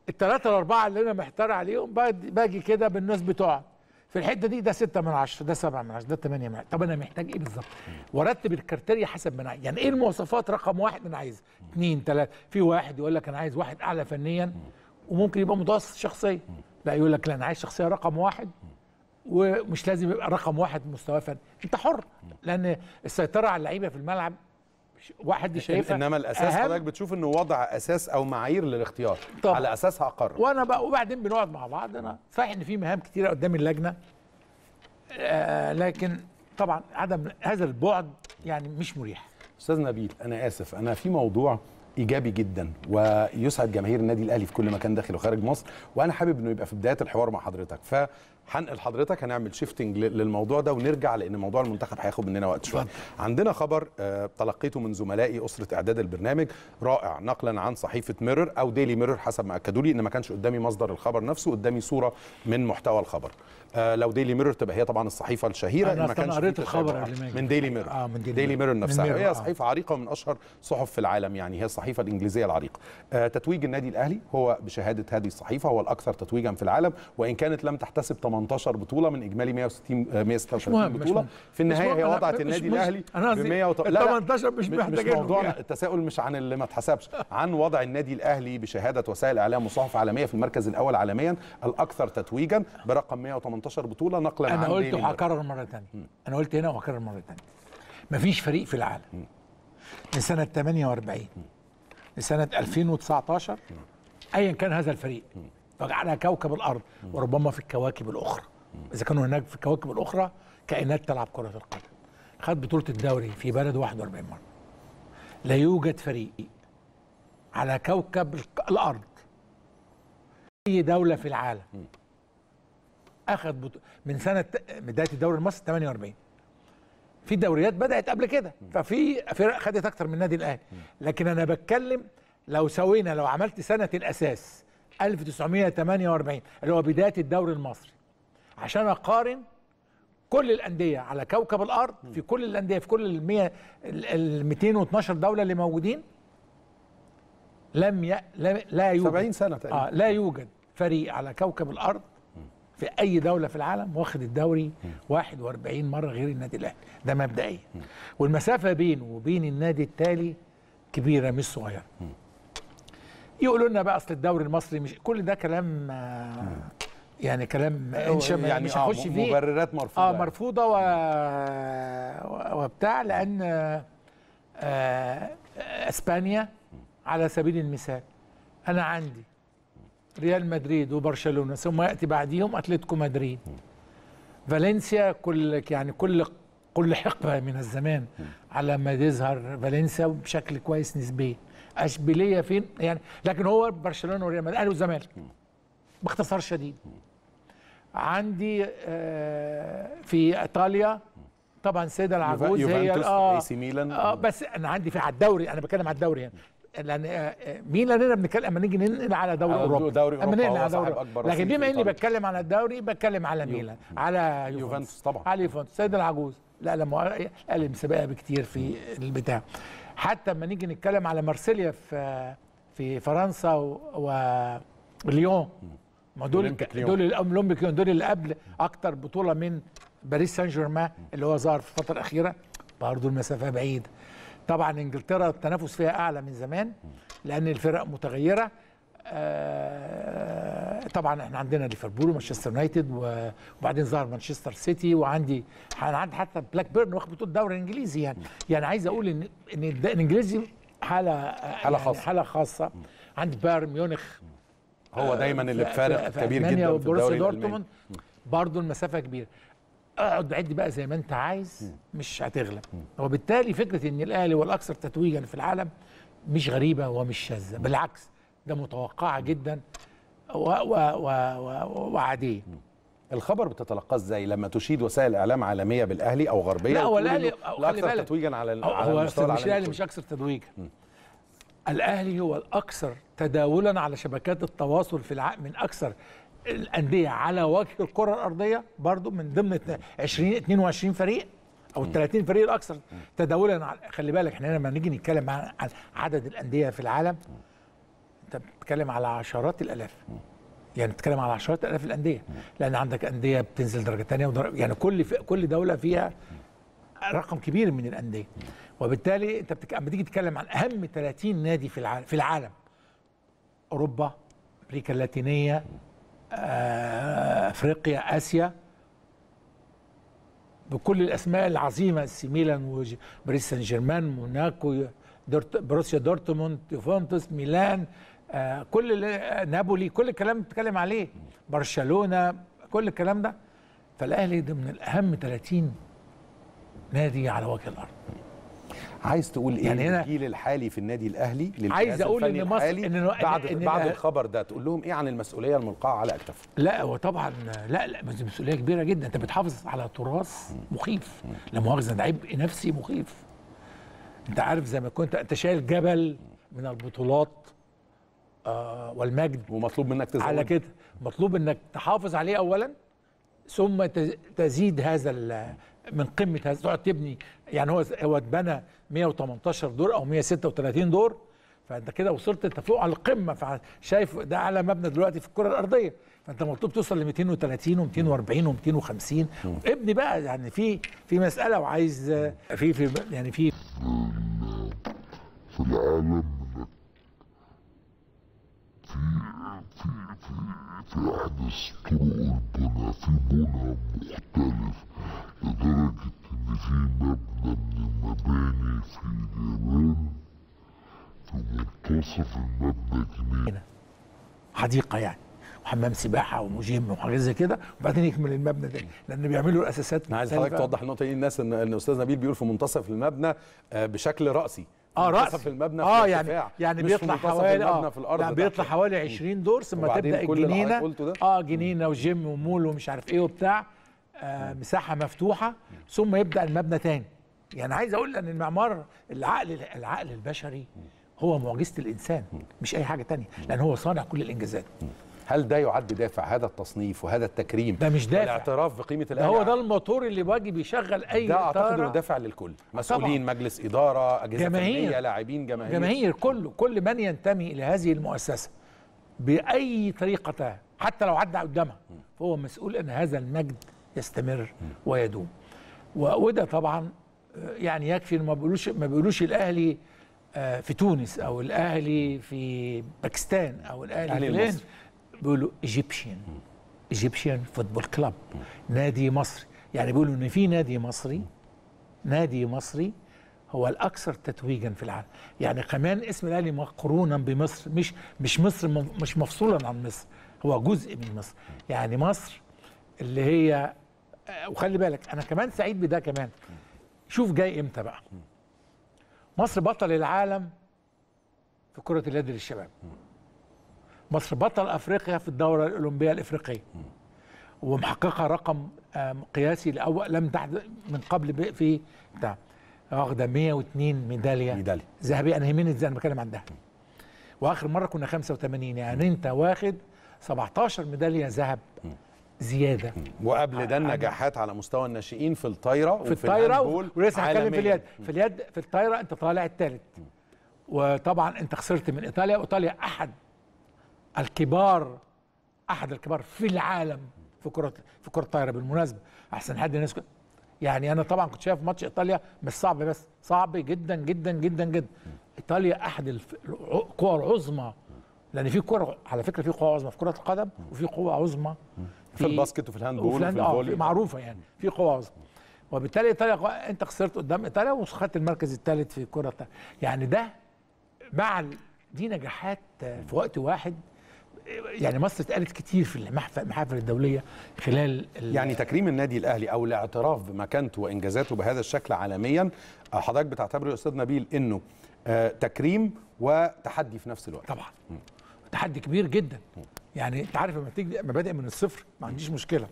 Speaker 2: الثلاثه الاربعه اللي انا محتار عليهم باجي كده بالناس بتوعي في الحته دي ده 6 من 10 ده 7 من 10 ده 8 من 10 طب انا محتاج ايه بالظبط وارتب الكريتيريا حسب ما انا يعني ايه المواصفات رقم واحد انا عايزها اثنين ثلاثه في واحد يقول لك انا عايز واحد اعلى فنيا وممكن يبقى متوسط شخصيه لا يقول لك لا انا عايز شخصيه رقم واحد ومش لازم يبقى رقم واحد مستواه فني انت حر لان السيطره
Speaker 1: على اللعيبه في الملعب واحد شايفها انما الاساس حضرتك بتشوف انه وضع اساس او معايير للاختيار طبعا. على اساسها اقرر
Speaker 2: وانا بقى وبعدين بنقعد مع بعض انا صحيح ان في مهام كتيره قدام اللجنه آه لكن طبعا عدم هذا البعد يعني
Speaker 1: مش مريح استاذ نبيل انا اسف انا في موضوع ايجابي جدا ويسعد جماهير النادي الاهلي في كل مكان داخل وخارج مصر وانا حابب انه يبقى في بدايه الحوار مع حضرتك ف هنقل حضرتك هنعمل شيفتنج للموضوع ده ونرجع لان موضوع المنتخب هياخد مننا وقت شويه عندنا خبر آه، تلقيته من زملائي اسره اعداد البرنامج رائع نقلا عن صحيفه ميرور او ديلي ميرور حسب ما اكدوا لي ان ما كانش قدامي مصدر الخبر نفسه قدامي صوره من محتوى الخبر آه، لو ديلي ميرور تبقى هي طبعا الصحيفه الشهيره أنا ما كانش قريت الخبر من ديلي ميرور آه من ديلي, ديلي ميرور نفسها من هي آه. صحيفه عريقه من اشهر صحف في العالم يعني هي الصحيفه الانجليزيه العريقه آه تتويج النادي الاهلي هو بشهاده هذه الصحيفه هو الاكثر تتويجا في العالم وان كانت لم تحتسب 18 بطوله من اجمالي 160 136 آه، بطوله في النهايه هي وضعت النادي الاهلي ب 100 18 مش محتاج موضوعنا يعني. التساؤل مش عن اللي ما اتحسبش عن وضع النادي الاهلي بشهاده وسائل اعلام وصحف عالميه في المركز الاول عالميا الاكثر تتويجا برقم 118 18 بطوله نقلا عن انا قلت وهكرر
Speaker 2: مره ثانيه انا قلت هنا وهكرر مره ثانيه
Speaker 1: مفيش فريق في
Speaker 2: العالم من سنه 48 لسنه 2019 ايا كان هذا الفريق على كوكب الارض وربما في الكواكب الاخرى اذا كانوا هناك في الكواكب الاخرى كائنات تلعب كره القدم خد بطوله الدوري في بلد 41 مره لا يوجد فريق على كوكب الارض اي دوله في العالم اخذ بط... من سنه بدايه الدوري المصري 48 في دوريات بدات قبل كده ففي فرق خدت اكتر من النادي الاهلي لكن انا بتكلم لو سوينا لو عملت سنه الاساس 1948 اللي هو بدايه الدوري المصري عشان اقارن كل الانديه على كوكب الارض في كل الانديه في كل ال 100 ال 212 دوله اللي موجودين لم ي... لا, لا يوجد 70 سنه تقريبا آه لا يوجد فريق على كوكب الارض في اي دوله في العالم واخد الدوري 41 مره غير النادي الاهلي ده مبدئيا والمسافه بينه وبين النادي التالي كبيره مش صغيره يقولوا لنا بقى اصل الدوري المصري مش كل ده كلام آه، يعني كلام انش يعني مش هخش آه، فيه مبررات مرفوضه اه مرفوضه و... وبتاع لان آه، اسبانيا على سبيل المثال انا عندي ريال مدريد وبرشلونه ثم ياتي بعديهم اتلتيكو مدريد فالنسيا كل يعني كل كل حقبه من الزمان على ما يظهر فالنسيا بشكل كويس نسبيا اشبيليه فين يعني لكن هو برشلونه وريال مدريد الاهلي والزمالك باختصار شديد عندي آه، في ايطاليا طبعا سيدة العجوز هي اه ميلان آه، بس انا عندي في على الدوري انا بتكلم على الدوري يعني لان آه، آه، مين انا بنتكلم اما نيجي ننقل على دوري اوروبا دوري اوروبا على دوري أكبر لكن بما اني بتكلم على الدوري بتكلم على ميلان على يوفنتوس طبعا على يوفنتوس سيد العجوز لا لا قال مسابقه بكتير في البتاع حتى اما نيجي نتكلم على مارسيليا في في فرنسا وليون
Speaker 1: ما دول دول
Speaker 2: الاولمبيك دول اللي قبل اكتر بطوله من باريس سان جيرمان اللي هو ظهر في الفتره الاخيره برضه المسافه بعيده طبعا انجلترا التنافس فيها اعلى من زمان لان الفرق متغيره آه، طبعا احنا عندنا ليفربول ومانشستر يونايتد وبعدين ظهر مانشستر سيتي وعندي انا عندي حتى بلاك بيرن واخد بطوله الدوري الانجليزي يعني يعني عايز اقول ان ان الانجليزي حاله حاله يعني خاصه حاله خاصه عندي بايرن ميونخ
Speaker 1: هو دايما آه، اللي بفارق كبير جدا في الدوري الالماني
Speaker 2: برضه المسافه كبيره اقعد بعد بقى زي ما انت عايز مش هتغلب وبالتالي فكره ان الاهلي هو الاكثر تتويجا في العالم مش غريبه ومش شاذه بالعكس ده متوقعه جدا
Speaker 1: وعاديه الخبر بتتلقاه ازاي لما تشيد وسائل اعلام عالميه بالاهلي او غربيه لا هو الاهلي الاكثر تتويجا على هو مش الاهلي مش
Speaker 2: اكثر تتويجا
Speaker 1: الاهلي هو الاكثر تداولا
Speaker 2: على شبكات التواصل في العالم من اكثر الانديه على وجه الكره الارضيه برضو من ضمن 20 22 فريق او 30 فريق الاكثر تداولا خلي بالك احنا لما نيجي نتكلم عن عدد الانديه في العالم انت بتتكلم على عشرات الالاف يعني بتتكلم على عشرات الآلاف الانديه لان عندك انديه بتنزل درجه ثانيه ودرجة يعني كل كل دوله فيها رقم كبير من الانديه وبالتالي انت بتك... اما تيجي تتكلم عن اهم 30 نادي في العالم في العالم اوروبا امريكا اللاتينيه افريقيا اسيا بكل الاسماء العظيمه سي ميلان وباريس سان جيرمان موناكو دورت بروسيا دورتموند يوفنتوس ميلان آه كل نابولي كل الكلام بتتكلم عليه برشلونه كل الكلام ده فالاهلي ده من الاهم 30 نادي على وجه الارض
Speaker 1: عايز تقول ايه يعني الجيل الحالي في النادي الاهلي عايز اقول ان مصر إن بعد إن بعد الخبر ده تقول لهم ايه عن المسؤوليه الملقاه على اكتافهم لا هو طبعا لا لا مسؤوليه كبيره
Speaker 2: جدا انت بتحافظ على تراث مخيف لا مؤاخذه ده عبء نفسي مخيف انت عارف زي ما كنت انت شايل جبل من البطولات آه والمجد ومطلوب منك تزود على كده مطلوب انك تحافظ عليه اولا ثم تزيد هذا من قمه هذا تقعد تبني يعني هو هو اتبنى 118 دور او 136 دور فانت كده وصلت انت فوق على القمه فشايف ده اعلى مبنى دلوقتي في الكره الارضيه فانت مطلوب توصل ل 230 و240 و250 ابني بقى يعني في في مساله وعايز في في يعني في في العالم في في في في أحدث طرق البناء في بناء مختلف لدرجة إن في مبنى من المباني في اليابان في منتصف المبنى جنيه حديقة يعني وحمام سباحه وجيم وحاجات زي كده وبعدين يكمل المبنى ده
Speaker 1: لان بيعملوا الاساسات انا عايز حضرتك توضح النقطه دي للناس ان الاستاذ نبيل بيقول في منتصف المبنى آه، بشكل راسي اه رأس المبنى اه يعني يعني, آه، يعني بيطلع حوالي اه يعني بيطلع
Speaker 2: حوالي 20 دور ثم تبدا الجنينه اه جنينه وجيم ومول ومش عارف ايه وبتاع آه مساحه مفتوحه ثم يبدا المبنى تاني يعني عايز اقول ان المعمار العقل العقل البشري هو معجزه الانسان مش اي حاجه تانية لان هو
Speaker 1: صانع كل الانجازات هل ده يعد دافع هذا التصنيف وهذا التكريم ده مش دافع الاعتراف بقيمه الاهلي هو ده الموتور اللي واجب يشغل اي ده اعتقد انه دافع للكل مسؤولين طبعا. مجلس اداره اجهزه فنيه لاعبين جماهير جماهير
Speaker 2: كله كل من ينتمي الى هذه المؤسسه باي طريقه حتى لو عدى قدامها فهو مسؤول ان هذا المجد يستمر ويدوم وده طبعا آه، يعني يكفي ما بيقولوش ما بيقولوش الاهلي آه، في تونس او الاهلي في باكستان او الاهلي في بيقولوا ايجيبشن ايجيبشن فوتبول كلاب نادي مصري يعني بيقولوا ان في نادي مصري نادي مصري هو الاكثر تتويجا في العالم يعني كمان اسم الاهلي مقرونا بمصر مش مش مصر مش مفصولا عن مصر هو جزء من مصر يعني مصر اللي هي آه، وخلي بالك انا كمان سعيد بده كمان شوف جاي امتى بقى مصر بطل العالم في كره اليد للشباب مصر بطل افريقيا في الدوره الاولمبيه الافريقيه ومحققه رقم قياسي لاول لم تحدث من قبل في بتاع واخده 102 ميداليه ميداليه ذهبيه انا يهمني ازاي انا بتكلم عن ده واخر مره كنا 85 يعني انت واخد 17 ميداليه ذهب زياده
Speaker 1: وقبل ده النجاحات على مستوى الناشئين في الطايره في الطايره ولسه هتكلم في اليد في
Speaker 2: اليد في الطايره انت طالع الثالث وطبعا انت خسرت من ايطاليا وايطاليا احد الكبار احد الكبار في العالم في كره في كره الطايره بالمناسبه احسن حد الناس يعني انا طبعا كنت شايف ماتش ايطاليا مش صعب بس صعب جدا جدا جدا جدا ايطاليا احد القوى العظمى لان في كره على فكره في قوى عظمى في كره القدم وفي قوى عظمى
Speaker 1: في, في الباسكت وفي الهاند بول وفي آه، الفولي
Speaker 2: معروفه يعني في قوى عظمى وبالتالي ايطاليا انت خسرت قدام ايطاليا وخدت المركز الثالث في كره يعني ده مع دي نجاحات في وقت واحد
Speaker 1: يعني مصر اتقالت كتير في المحافل الدوليه خلال يعني تكريم النادي الاهلي او الاعتراف بمكانته وانجازاته بهذا الشكل عالميا آه، حضرتك بتعتبر يا استاذ نبيل انه آه، تكريم وتحدي في نفس الوقت طبعا م. تحدي
Speaker 2: كبير جدا م. يعني انت عارف لما تيجي مبادئ من الصفر ما عنديش مشكله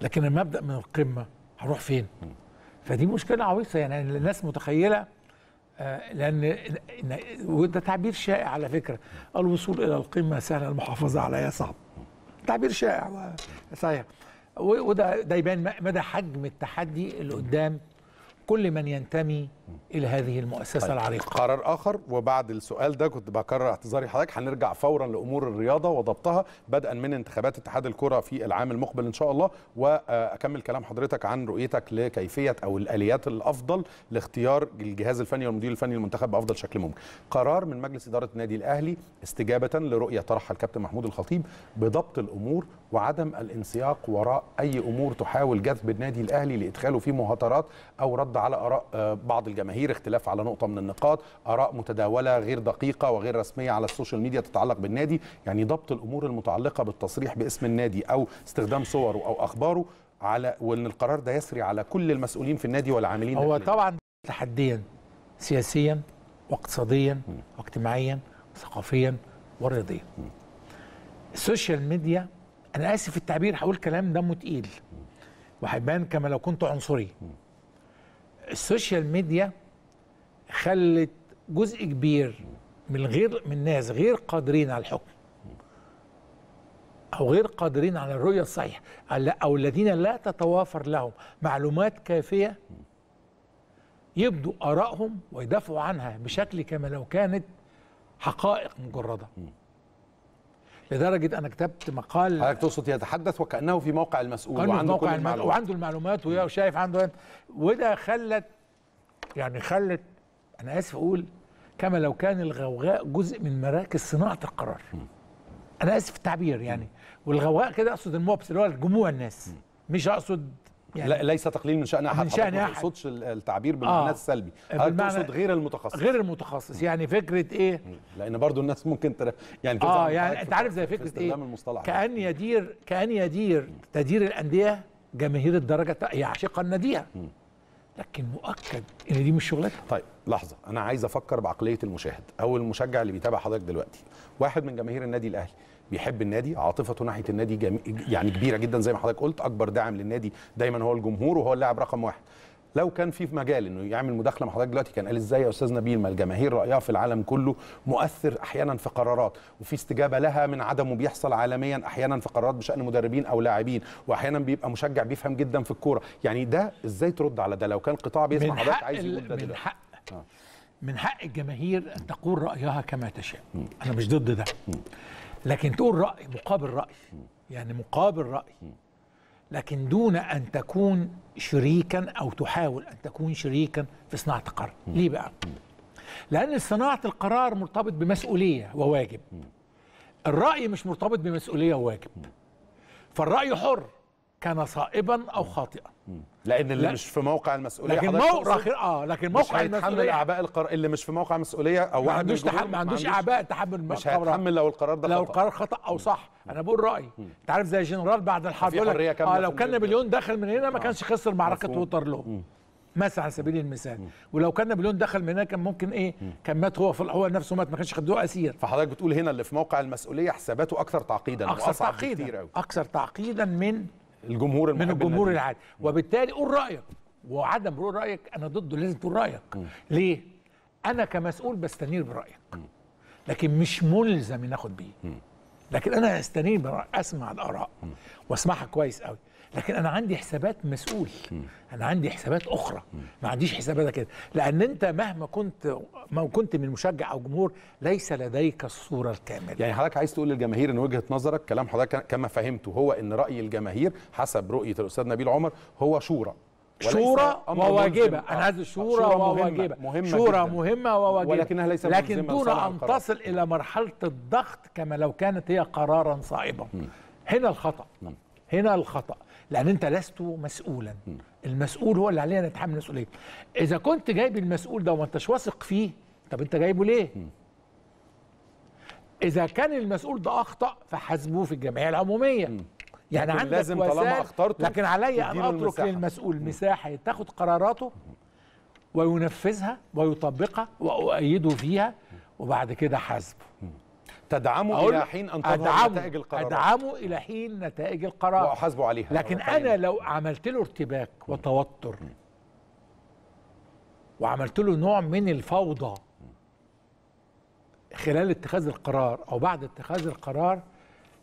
Speaker 2: لكن لما ابدا من القمه هروح فين م. فدي مشكله عويصه يعني الناس متخيله آه، لان وده تعبير شائع على فكره الوصول الى القمه سهل المحافظه عليها صعب تعبير شائع صحيح وده ده يبان مدى حجم التحدي اللي قدام كل من ينتمي الى هذه المؤسسه طيب. العريقه.
Speaker 1: قرار اخر وبعد السؤال ده كنت بكرر اعتذاري لحضرتك هنرجع فورا لامور الرياضه وضبطها بدءا من انتخابات اتحاد الكره في العام المقبل ان شاء الله واكمل كلام حضرتك عن رؤيتك لكيفيه او الاليات الافضل لاختيار الجهاز الفني والمدير الفني للمنتخب بافضل شكل ممكن. قرار من مجلس اداره النادي الاهلي استجابه لرؤيه طرحها الكابتن محمود الخطيب بضبط الامور وعدم الانسياق وراء اي امور تحاول جذب النادي الاهلي لادخاله في مهاترات او رد على اراء آه، بعض الجماهير اختلاف على نقطه من النقاط اراء متداوله غير دقيقه وغير رسميه على السوشيال ميديا تتعلق بالنادي يعني ضبط الامور المتعلقه بالتصريح باسم النادي او استخدام صوره او اخباره على وان القرار ده يسري على كل المسؤولين في النادي والعاملين هو طبعا
Speaker 2: تحديا سياسيا واقتصاديا واجتماعيا وثقافيا ورياضيا السوشيال ميديا انا اسف في التعبير هقول كلام دمه تقيل وهيبان كما لو كنت عنصري السوشيال ميديا خلت جزء كبير من غير من ناس غير قادرين على الحكم او غير قادرين على الرؤيه الصحيحه او الذين لا تتوافر لهم معلومات كافيه يبدوا ارائهم ويدافعوا عنها بشكل كما لو كانت حقائق مجرده لدرجه انا كتبت مقال حضرتك تقصد يتحدث وكانه في موقع المسؤول وعنده موقع كل المعلومات وعنده المعلومات وشايف عنده إيه. وده خلت يعني خلت انا اسف اقول كما لو كان الغوغاء جزء من مراكز صناعه القرار انا اسف التعبير يعني والغوغاء كده اقصد الموبس اللي هو جموع الناس
Speaker 1: مش اقصد يعني لا ليس تقليل من شأن أحد من شأن ما تقصدش التعبير بالمعنى آه السلبي هل تقصد غير المتخصص غير المتخصص يعني فكرة إيه لأن برضو الناس ممكن ترى يعني آه يعني أنت عارف زي فكرة إيه المصطلح
Speaker 2: كأن يدير كأن يدير تدير الأندية جماهير الدرجة يعشق النادية لكن مؤكد
Speaker 1: ان دي مش شغلتها طيب لحظه انا عايز افكر بعقليه المشاهد او المشجع اللي بيتابع حضرتك دلوقتي واحد من جماهير النادي الاهلي بيحب النادي عاطفته ناحيه النادي يعني كبيره جدا زي ما حضرتك قلت اكبر داعم للنادي دايما هو الجمهور وهو اللاعب رقم واحد لو كان في مجال انه يعمل مداخله مع حضرتك دلوقتي كان قال ازاي يا استاذ نبيل ما الجماهير رايها في العالم كله مؤثر احيانا في قرارات وفي استجابه لها من عدمه بيحصل عالميا احيانا في قرارات بشان مدربين او لاعبين واحيانا بيبقى مشجع بيفهم جدا في الكوره يعني ده ازاي ترد على ده لو كان قطاع بيسمع حضرتك عايز يقول ده من دلوقتي حق آه.
Speaker 2: من حق الجماهير ان تقول رايها كما تشاء انا مش ضد ده لكن تقول رأي مقابل رأي يعني مقابل رأي لكن دون أن تكون شريكا أو تحاول أن تكون شريكا في صناعة القرار ليه بقى؟ لأن صناعة القرار مرتبط بمسؤولية وواجب الرأي مش مرتبط بمسؤولية وواجب فالرأي حر كان صائبا أو خاطئا لان اللي لا. مش في موقع المسؤوليه لكن موقع اه
Speaker 1: لكن موقع مش المسؤوليه اعباء القرار اللي مش في موقع المسؤوليه او ما عندوش تحمل ما عندوش اعباء تحمل مش هيتحمل
Speaker 2: لو القرار ده لو خطأ. القرار خطا او صح مم. انا بقول رايي انت عارف زي جنرال بعد الحرب يقول لك اه لو كان نابليون دخل من هنا ما آه. كانش خسر معركه ووترلو مثلا على سبيل المثال مم. ولو كان نابليون دخل من هنا كان ممكن ايه مم. كان مات هو في هو نفسه مات ما كانش خدوه اسير فحضرتك بتقول هنا اللي في
Speaker 1: موقع المسؤوليه حساباته اكثر تعقيدا
Speaker 2: اكثر تعقيدا اكثر تعقيدا من الجمهور من الجمهور العادي وبالتالي قول رايك وعدم قول رايك انا ضده لازم تقول رايك م. ليه انا كمسؤول بستنير برايك م. لكن مش ملزم ناخد اخد بيه م. لكن انا استنير برايك اسمع الاراء واسمعها كويس قوي لكن انا عندي حسابات مسؤول انا عندي حسابات اخرى ما عنديش حسابات كده لان انت مهما كنت ما كنت من مشجع او جمهور ليس لديك الصوره الكامله
Speaker 1: يعني حضرتك عايز تقول للجماهير ان وجهه نظرك كلام حضرتك كما فهمته هو ان راي الجماهير حسب رؤيه الاستاذ نبيل عمر هو شورى شورى وواجبه انا عايز آه، شورى وواجبه مهمة شورى مهمه وواجبه ولكنها ليس لكن دون ان تصل
Speaker 2: الى مرحله الضغط كما لو كانت هي قرارا صائبا هنا الخطا هنا الخطا لأن أنت لست مسؤولا المسؤول هو اللي علينا أن يتحمل المسؤولية إذا كنت جايب المسؤول ده وما أنتش واثق فيه طب أنت جايبه ليه؟ إذا كان المسؤول ده أخطأ فحاسبه في الجمعية العمومية يعني عندك لازم طالما اخترته لكن عليا أن أترك للمسؤول مساحة يتاخد قراراته وينفذها ويطبقها وأؤيده فيها وبعد كده حاسبه تدعمه إلى حين أن تظهر نتائج القرارات أدعمه إلى حين نتائج القرار وأحاسبه عليها لكن طيب. أنا لو عملت له ارتباك وتوتر وعملت له نوع من الفوضى خلال اتخاذ القرار أو بعد اتخاذ القرار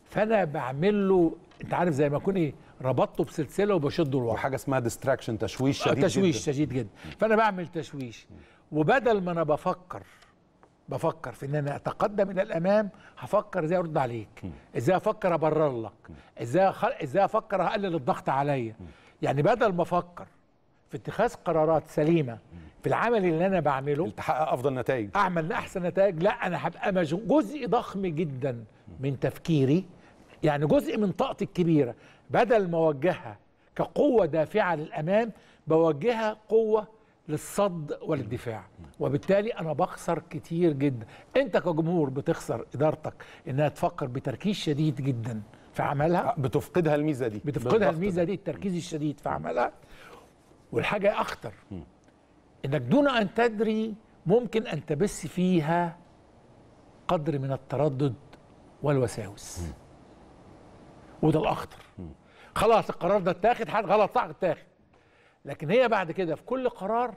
Speaker 2: فأنا بعمل له أنت عارف زي ما أكون إيه ربطته بسلسله وبشده لوحده وحاجه اسمها ديستراكشن تشويش آه، شديد تشويش جداً. شديد جدا فانا بعمل تشويش وبدل ما انا بفكر بفكر في ان انا اتقدم الى الامام هفكر ازاي ارد عليك ازاي افكر ابرر لك ازاي خل... ازاي افكر اقلل الضغط عليا يعني بدل ما افكر في اتخاذ قرارات سليمه في العمل اللي انا بعمله تحقق افضل نتائج اعمل احسن نتائج لا انا هبقى مشغول جزء ضخم جدا من تفكيري يعني جزء من طاقتي الكبيره بدل ما اوجهها كقوه دافعه للامام بوجهها قوه للصد والدفاع وبالتالي انا بخسر كتير جدا انت كجمهور بتخسر ادارتك انها تفكر بتركيز شديد جدا في عملها آه، بتفقدها الميزه دي بتفقدها الميزه دي التركيز الشديد في عملها والحاجه اخطر انك دون ان تدري ممكن ان تبث فيها قدر من التردد والوساوس وده الاخطر خلاص القرار ده اتاخد حاجه غلط صح اتاخد لكن هي بعد كده في كل قرار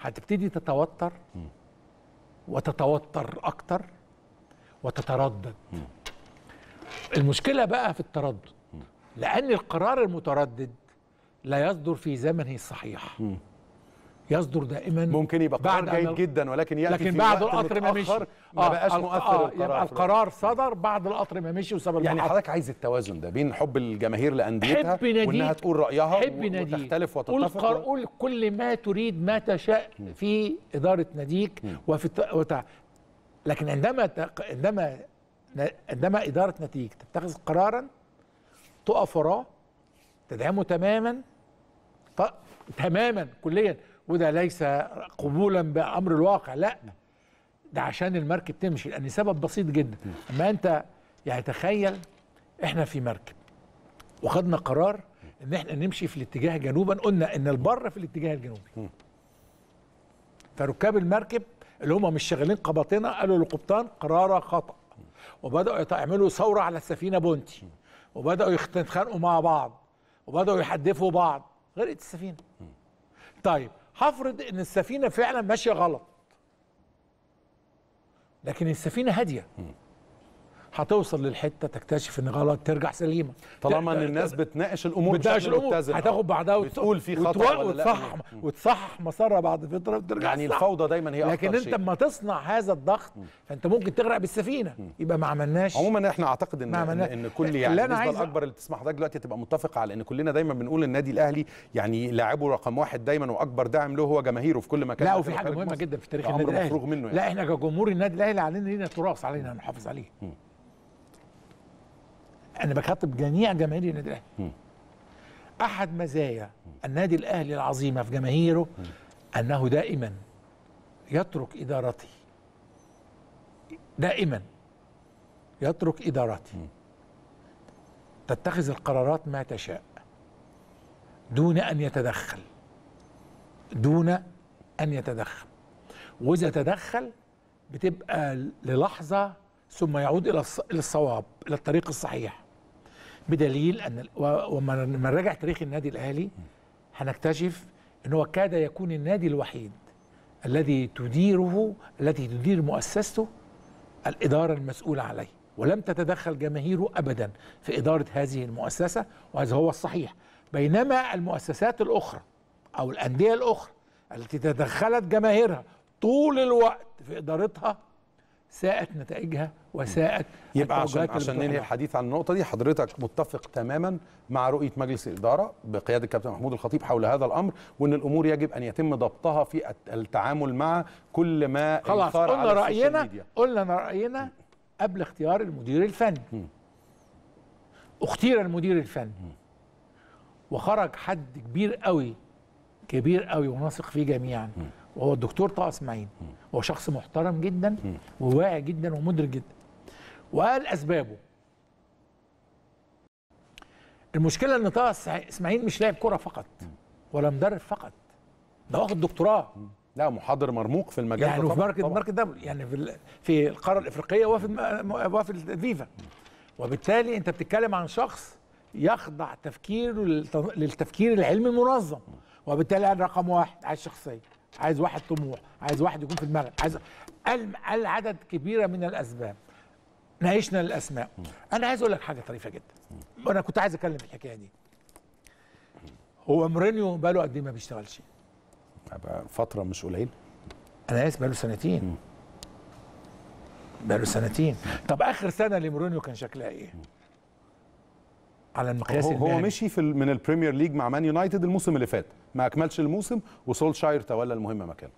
Speaker 2: هتبتدي تتوتر وتتوتر اكتر وتتردد المشكله بقى في التردد لان القرار المتردد لا يصدر في زمنه الصحيح يصدر دائما ممكن يبقى قرار جيد جدا ولكن ياتي لكن في بعد القطر ما مشي ما آه، بقاش آه مؤثر آه القرار يعني القرار
Speaker 1: صدر بعد القطر ما مشي وسبب يعني حضرتك عايز التوازن ده بين حب الجماهير لانديتها حب وانها تقول رايها حب ناديك وتختلف وتتفق قول,
Speaker 2: قول كل ما تريد ما تشاء في اداره ناديك وفي الت... لكن عندما تق... عندما عندما اداره ناديك تتخذ قرارا تقف وراه تدعمه تماما ط... تماما كليا وده ليس قبولا بامر الواقع لا ده عشان المركب تمشي لان سبب بسيط جدا اما انت يعني تخيل احنا في مركب وخدنا قرار ان احنا نمشي في الاتجاه جنوبا قلنا ان البر في الاتجاه الجنوبي فركاب المركب اللي هم مش شغالين قبطنا قالوا للقبطان قرار خطا وبداوا يعملوا ثوره على السفينه بونتي وبداوا يتخانقوا مع بعض وبداوا يحدفوا بعض غرقت السفينه طيب هفرض ان السفينه فعلا ماشيه غلط لكن السفينه هاديه هتوصل للحته تكتشف ان غلط ترجع سليمه طالما ان الناس بتناقش الامور بتناقش الامور هتاخد بعدها وتقول في خطا وتصحح وتصحح مسارها بعد فتره وترجع يعني الفوضى
Speaker 1: دايما هي اكتر لكن انت لما
Speaker 2: تصنع هذا الضغط فانت ممكن تغرق بالسفينه يبقى ما عملناش عموما احنا اعتقد ان ان كل يعني النسبه عايز... الاكبر
Speaker 1: اللي بتسمع حضرتك دلوقتي تبقى متفق على ان كلنا دايما بنقول النادي الاهلي يعني لاعبه رقم واحد دايما واكبر داعم له هو جماهيره في كل مكان لا وفي حاجه مهمه جدا في تاريخ النادي الاهلي منه يعني. لا
Speaker 2: احنا كجمهور النادي الاهلي علينا لينا تراث علينا نحافظ عليه انا بخاطب جميع جماهير النادي الاهلي احد مزايا النادي الاهلي العظيمه في جماهيره انه دائما يترك ادارته دائما يترك ادارته تتخذ القرارات ما تشاء دون ان يتدخل دون ان يتدخل واذا تدخل بتبقى للحظه ثم يعود الى الصواب الى الطريق الصحيح بدليل ان ومن نراجع تاريخ النادي الاهلي هنكتشف ان هو كاد يكون النادي الوحيد الذي تديره التي تدير مؤسسته الاداره المسؤوله عليه ولم تتدخل جماهيره ابدا في اداره هذه المؤسسه وهذا هو الصحيح بينما المؤسسات الاخرى او الانديه الاخرى التي تدخلت جماهيرها طول الوقت في ادارتها ساءت نتائجها وساءت يبقى عشان عشان ننهي
Speaker 1: الحديث عن النقطه دي حضرتك متفق تماما مع رؤيه مجلس الاداره بقياده الكابتن محمود الخطيب حول هذا الامر وان الامور يجب ان يتم ضبطها في التعامل مع كل ما خلاص قلنا راينا
Speaker 2: قلنا راينا قبل اختيار المدير الفني اختير المدير الفني وخرج حد كبير قوي كبير قوي ونثق فيه جميعا وهو الدكتور طه اسماعيل هو شخص محترم جدا وواعي جدا ومدرك جدا وقال اسبابه المشكله ان طه اسماعيل مش لاعب كره فقط ولا مدرب فقط ده واخد دكتوراه لا محاضر مرموق في المجال يعني في مركز مركز ده يعني في في القاره الافريقيه وفي وفي الفيفا وبالتالي انت بتتكلم عن شخص يخضع تفكيره للتفكير العلمي المنظم وبالتالي رقم واحد على الشخصيه عايز واحد طموح عايز واحد يكون في المغرب عايز قال عدد كبيره من الاسباب ناقشنا الاسماء انا عايز اقول لك حاجه طريفه جدا انا كنت عايز اتكلم في الحكايه دي هو مورينيو بقاله قد ايه ما بيشتغلش فتره مش قليله انا اسف بقاله سنتين بقاله سنتين طب اخر سنه لمورينيو كان شكلها ايه
Speaker 1: على المقياس هو, هو مشي في من البريمير ليج مع مان يونايتد الموسم اللي فات ما اكملش الموسم وسولشاير تولى المهمه مكانه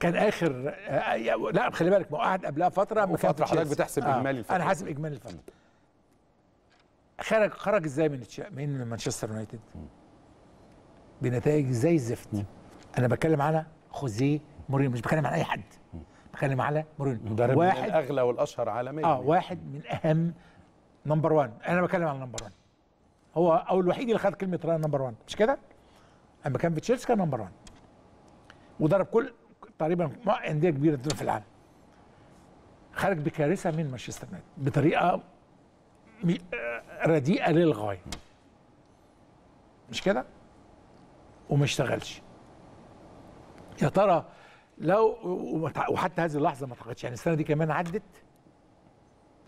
Speaker 2: كان اخر آه، لا خلي بالك ما قعد قبلها فتره ما فتره حضرتك بتحسب آه. اجمالي الفتره انا حاسب اجمالي الفتره خرج خرج ازاي من من مانشستر يونايتد بنتائج زي الزفت انا بتكلم على خوزيه مورينيو مش بتكلم على اي حد بتكلم على مورينيو مدرب واحد من الاغلى
Speaker 1: والاشهر عالميا اه
Speaker 2: واحد من اهم نمبر 1 انا بتكلم على نمبر 1 هو او الوحيد اللي خد كلمه ران نمبر 1 مش كده؟ اما كان في تشيلسي كان نمبر 1 وضرب كل تقريبا انديه كبيره في العالم خرج بكارثه من مانشستر يونايتد بطريقه رديئه للغايه مش كده؟ وما اشتغلش يا ترى لو وحتى هذه اللحظه ما اعتقدش يعني السنه دي كمان عدت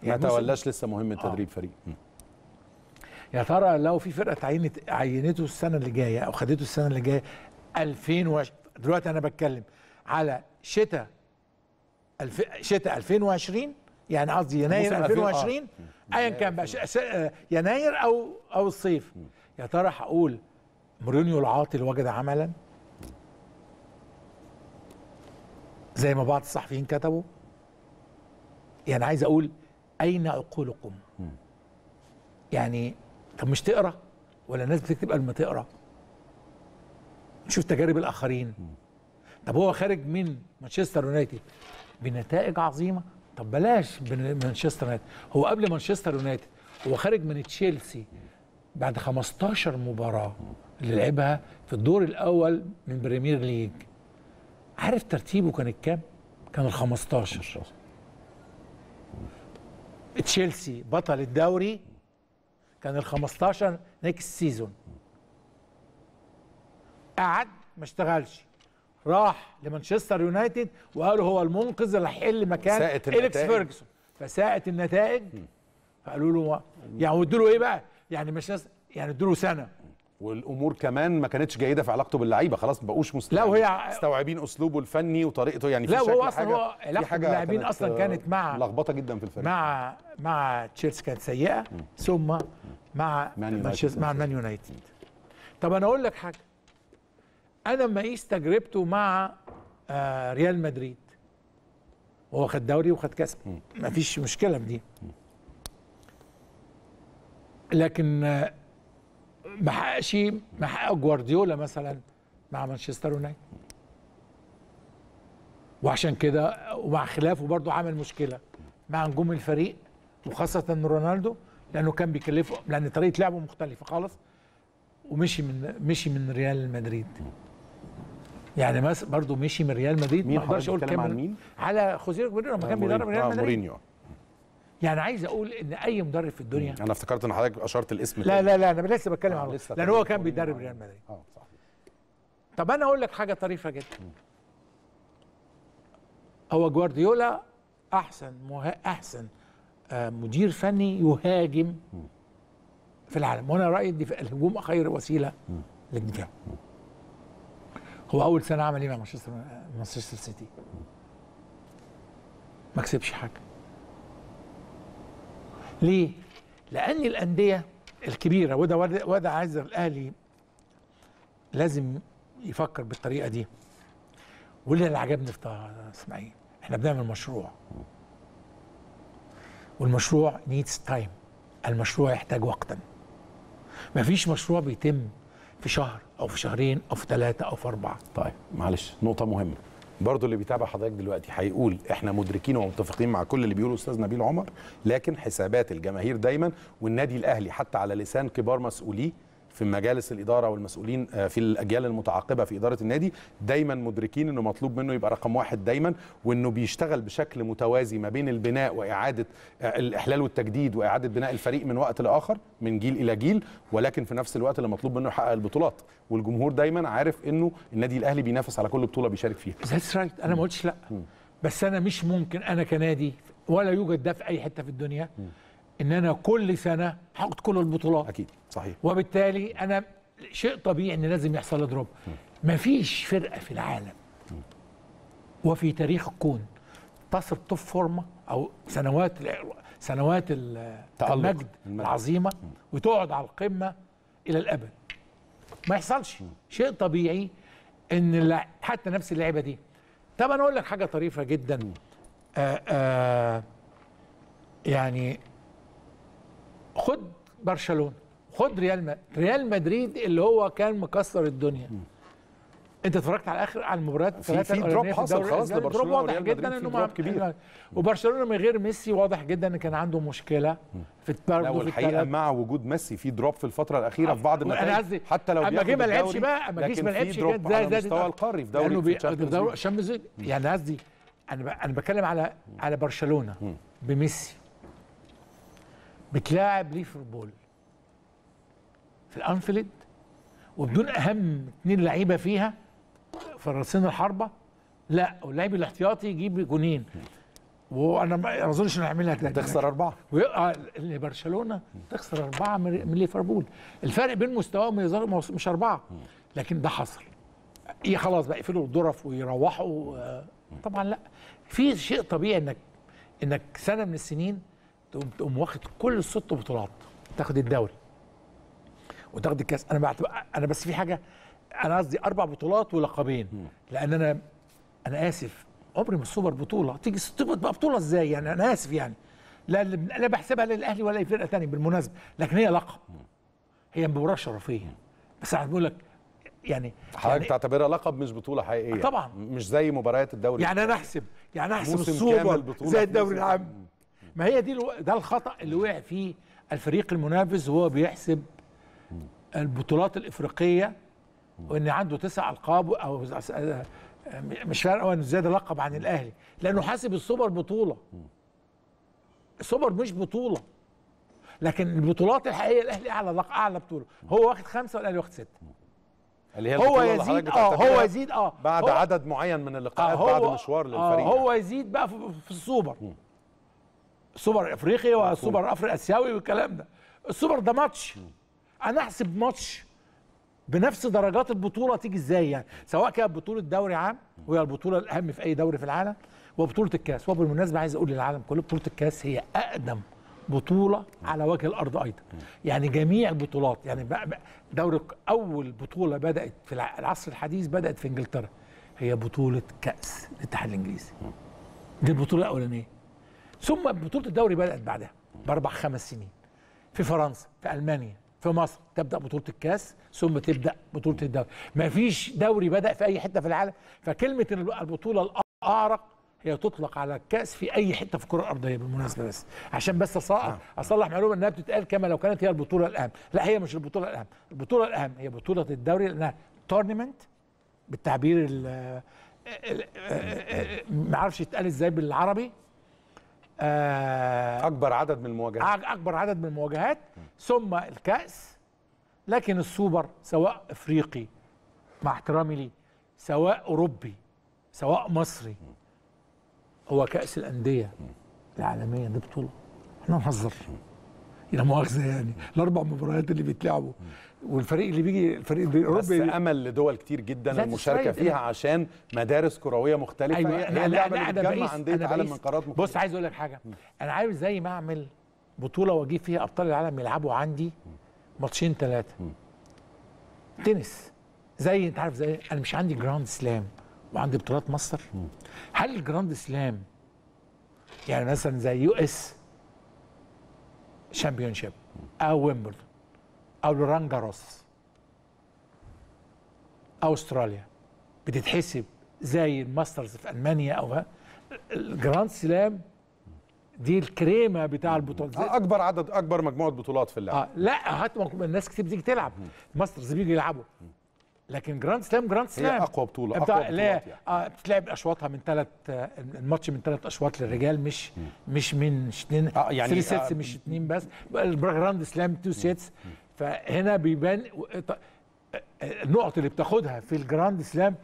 Speaker 1: يعني ما تولاش لسه مهم آه. تدريب فريق
Speaker 2: يا ترى لو في فرقه تعينت عينته السنه اللي جايه او خدته السنه اللي جايه 2020 دلوقتي انا بتكلم على شتاء الف... شتاء 2020 يعني قصدي يناير 2020 آه. ايا كان بقى ش... آه، يناير او او الصيف يا ترى هقول مورينيو العاطل وجد عملا زي ما بعض الصحفيين كتبوا يعني عايز اقول أين عقولكم يعني طب مش تقرأ ولا الناس بتكتب قبل ما تقرأ نشوف تجارب الآخرين طب هو خارج من مانشستر يونايتد بنتائج عظيمة طب بلاش مانشستر يونايتد هو قبل مانشستر يونايتد هو خارج من تشيلسي بعد 15 مباراة اللي لعبها في الدور الأول من بريمير ليج عارف ترتيبه كان الكام؟ كان ال 15 تشيلسي بطل الدوري كان ال 15 نيكست سيزون قعد ما اشتغلش راح لمانشستر يونايتد وقالوا هو المنقذ اللي هيحل مكان اليكس فيرجسون فساءت النتائج
Speaker 1: فقالوا له يعني وادوا له ايه بقى؟ يعني مش ناس يعني ادوا له سنه والامور كمان ما كانتش جيده في علاقته باللعيبه خلاص ما بقوش مستوعبين لا يعني وهي مستوعبين اسلوبه الفني وطريقته يعني في لا هو اصلا هو علاقته باللاعبين اصلا كانت
Speaker 2: مع لخبطه جدا في الفريق مع مع تشيلسي كانت سيئه م. ثم م. مع مانشستر مع مان يونايتد طب انا اقول لك حاجه انا لما قيس تجربته مع آه ريال مدريد هو خد دوري وخد كاس مفيش مشكله في دي لكن آه ما حققش ما حقق جوارديولا مثلا مع مانشستر يونايتد وعشان كده ومع خلافه برضه عمل مشكله مع نجوم الفريق وخاصه رونالدو لانه كان بيكلفه لان طريقه لعبه مختلفه خالص ومشي من مشي من ريال مدريد يعني برضه مشي من ريال مدريد ما اقدرش اقول كام على مين؟ على خوزيه مورينيو لما كان آه، بيدرب ريال مدريد آه، مورينيو يعني عايز اقول ان اي مدرب في الدنيا
Speaker 1: انا افتكرت ان حضرتك اشرت الاسم لا
Speaker 2: لا لا انا لسه بتكلم عنه آه، لان هو كان بيدرب ريال مدريد اه صح طب انا اقول لك حاجه طريفه جدا هو جوارديولا احسن مه... احسن آه، مدير فني يهاجم في العالم وانا رايي ان الهجوم خير وسيله للدفاع هو اول سنه عمل ايه مع مانشستر مانشستر سيتي ما كسبش حاجه ليه؟ لأن الأندية الكبيرة وده وده عايز الأهلي لازم يفكر بالطريقة دي واللي اللي عجبني في اسماعيل احنا بنعمل مشروع والمشروع نيدز تايم المشروع يحتاج وقتا مفيش مشروع بيتم في شهر او في شهرين او في ثلاثه او في اربعه
Speaker 1: طيب معلش نقطه مهمه برضو اللي بيتابع حضرتك دلوقتي هيقول احنا مدركين ومتفقين مع كل اللي بيقوله استاذ نبيل عمر لكن حسابات الجماهير دايما والنادي الاهلي حتى على لسان كبار مسؤوليه في مجالس الاداره والمسؤولين آه، في الاجيال المتعاقبه في اداره النادي دايما مدركين انه مطلوب منه يبقى رقم واحد دايما وانه بيشتغل بشكل متوازي ما بين البناء واعاده آه، الاحلال والتجديد واعاده بناء الفريق من وقت لاخر من جيل الى جيل ولكن في نفس الوقت اللي مطلوب منه يحقق البطولات والجمهور دايما عارف انه النادي الاهلي بينافس على كل بطوله بيشارك فيها انا ما قلتش لا
Speaker 2: بس انا مش ممكن انا كنادي ولا يوجد ده في اي حته في الدنيا ان انا كل سنه هاخد كل البطولات اكيد صحيح وبالتالي انا شيء طبيعي ان لازم يحصل اضراب مفيش فرقه في العالم وفي تاريخ الكون تصل توب فورمه او سنوات سنوات المجد العظيمه وتقعد على القمه الى الابد ما يحصلش شيء طبيعي ان حتى نفس اللعبه دي طب انا اقول لك حاجه طريفه جدا آآ آآ آه، آه، يعني خد برشلونه خد ريال مدريد ريال مدريد اللي هو كان مكسر الدنيا انت اتفرجت على اخر على المباريات في في دروب حصل خلاص لبرشلونه واضح جدا انه كبير وبرشلونه من غير ميسي واضح جدا ان كان عنده
Speaker 1: مشكله في برضه في الحقيقه مع وجود ميسي في دروب في الفتره الاخيره آه، في بعض النتائج حتى لو اما جه ما لعبش بقى اما جيش ما لعبش كانت زي زي مستوى القاري في دوري الشامبيونز ليج
Speaker 2: يعني قصدي انا انا بتكلم على على برشلونه بميسي بتلاعب ليفربول في الانفيلد وبدون اهم اثنين لعيبه فيها فرسين الحربه لا واللاعب الاحتياطي يجيب جونين وانا ما اظنش هيعملها تاني تخسر اربعه ويقع آه، لبرشلونه تخسر اربعه من ليفربول الفرق بين مستواهم مش اربعه لكن ده حصل ايه خلاص بقى يقفلوا الظرف ويروحوا آه، طبعا لا في شيء طبيعي انك انك سنه من السنين تقوم تقوم واخد كل الست بطولات تاخد الدوري وتاخد الكاس انا بعتبر انا بس في حاجه انا قصدي اربع بطولات ولقبين لان انا انا اسف عمري ما السوبر بطوله تيجي تبقى بطوله ازاي يعني انا اسف يعني لا لا بحسبها للاهلي ولا اي فرقه ثانيه بالمناسبه لكن هي لقب هي مباراه شرفيه
Speaker 1: بس انا بقول لك يعني حضرتك يعني تعتبرها لقب مش بطوله حقيقيه طبعا مش زي مباريات الدوري يعني انا احسب يعني احسب السوبر زي الدوري العام
Speaker 2: ما هي دي الو... ده الخطا اللي وقع فيه الفريق المنافس وهو بيحسب البطولات الافريقيه وان عنده تسع القاب او مش فارقه انه زاد لقب عن الاهلي لانه حاسب السوبر بطوله السوبر مش بطوله لكن البطولات الحقيقيه الاهلي اعلى اعلى بطوله هو واخد خمسه والاهلي واخد سته
Speaker 1: اللي هي هو يزيد اه هو يزيد اه بعد عدد
Speaker 2: معين من اللقاءات آه بعد مشوار للفريق آه هو يعني. يزيد بقى في, في السوبر م. سوبر افريقي وسوبر افريقي اسيوي والكلام ده السوبر ده ماتش انا احسب ماتش بنفس درجات البطوله تيجي ازاي يعني سواء كانت بطوله دوري عام وهي البطوله الاهم في اي دوري في العالم وبطوله الكاس وبالمناسبه عايز اقول للعالم كله بطوله الكاس هي اقدم بطوله على وجه الارض ايضا يعني جميع البطولات يعني دوري اول بطوله بدات في العصر الحديث بدات في انجلترا هي بطوله كاس الاتحاد الانجليزي دي البطوله الاولانيه ثم بطوله الدوري بدات بعدها باربع خمس سنين في فرنسا في المانيا في مصر تبدا بطوله الكاس ثم تبدا بطوله الدوري ما فيش دوري بدا في اي حته في العالم فكلمه البطوله الاعرق هي تطلق على الكاس في اي حته في الكره الارضيه بالمناسبه بس عشان بس اصلح, نعم. أصلح معلومه انها بتتقال كما لو كانت هي البطوله الاهم لا هي مش البطوله الاهم البطوله الاهم هي بطوله الدوري لانها تورنمنت بالتعبير ما اعرفش يتقال ازاي بالعربي آه اكبر عدد من المواجهات اكبر عدد من المواجهات ثم الكاس لكن السوبر سواء افريقي مع احترامي لي سواء اوروبي سواء مصري هو كاس الانديه العالميه دي بطوله احنا نهزر لا مؤاخذه يعني الاربع مباريات اللي بيتلعبوا
Speaker 1: والفريق اللي بيجي الفريق الاوروبي بس امل لدول كتير جدا المشاركه فيها إيه؟ عشان مدارس كرويه مختلفه أيوة. هي أنا اللعبه اللي بتجمع انديه العالم من قرارات
Speaker 2: مختلفه بص عايز اقول لك حاجه انا عايز زي ما اعمل بطوله واجيب فيها ابطال العالم يلعبوا عندي ماتشين ثلاثه تنس زي انت عارف زي انا مش عندي جراند سلام وعندي بطولات مصر هل الجراند سلام يعني مثلا زي يو اس شامبيون شيب او ويمبلدون او لرانجاروس او استراليا بتتحسب زي الماسترز في المانيا او الجراند سلام دي الكريمه بتاع البطولات آه، اكبر عدد اكبر مجموعه بطولات في اللعبه آه لا هات الناس كتير بتيجي تلعب ماسترز بيجوا يلعبوا لكن جراند سلام جراند سلام هي اقوى بطوله اقوى لا يعني. آه بتتلعب اشواطها من ثلاث آه الماتش من ثلاث اشواط للرجال مش مم. مش من اثنين آه يعني سيتس آه مش اثنين بس الجراند سلام تو سيتس فهنا بيبان النقط اللي بتاخدها في الجراند سلام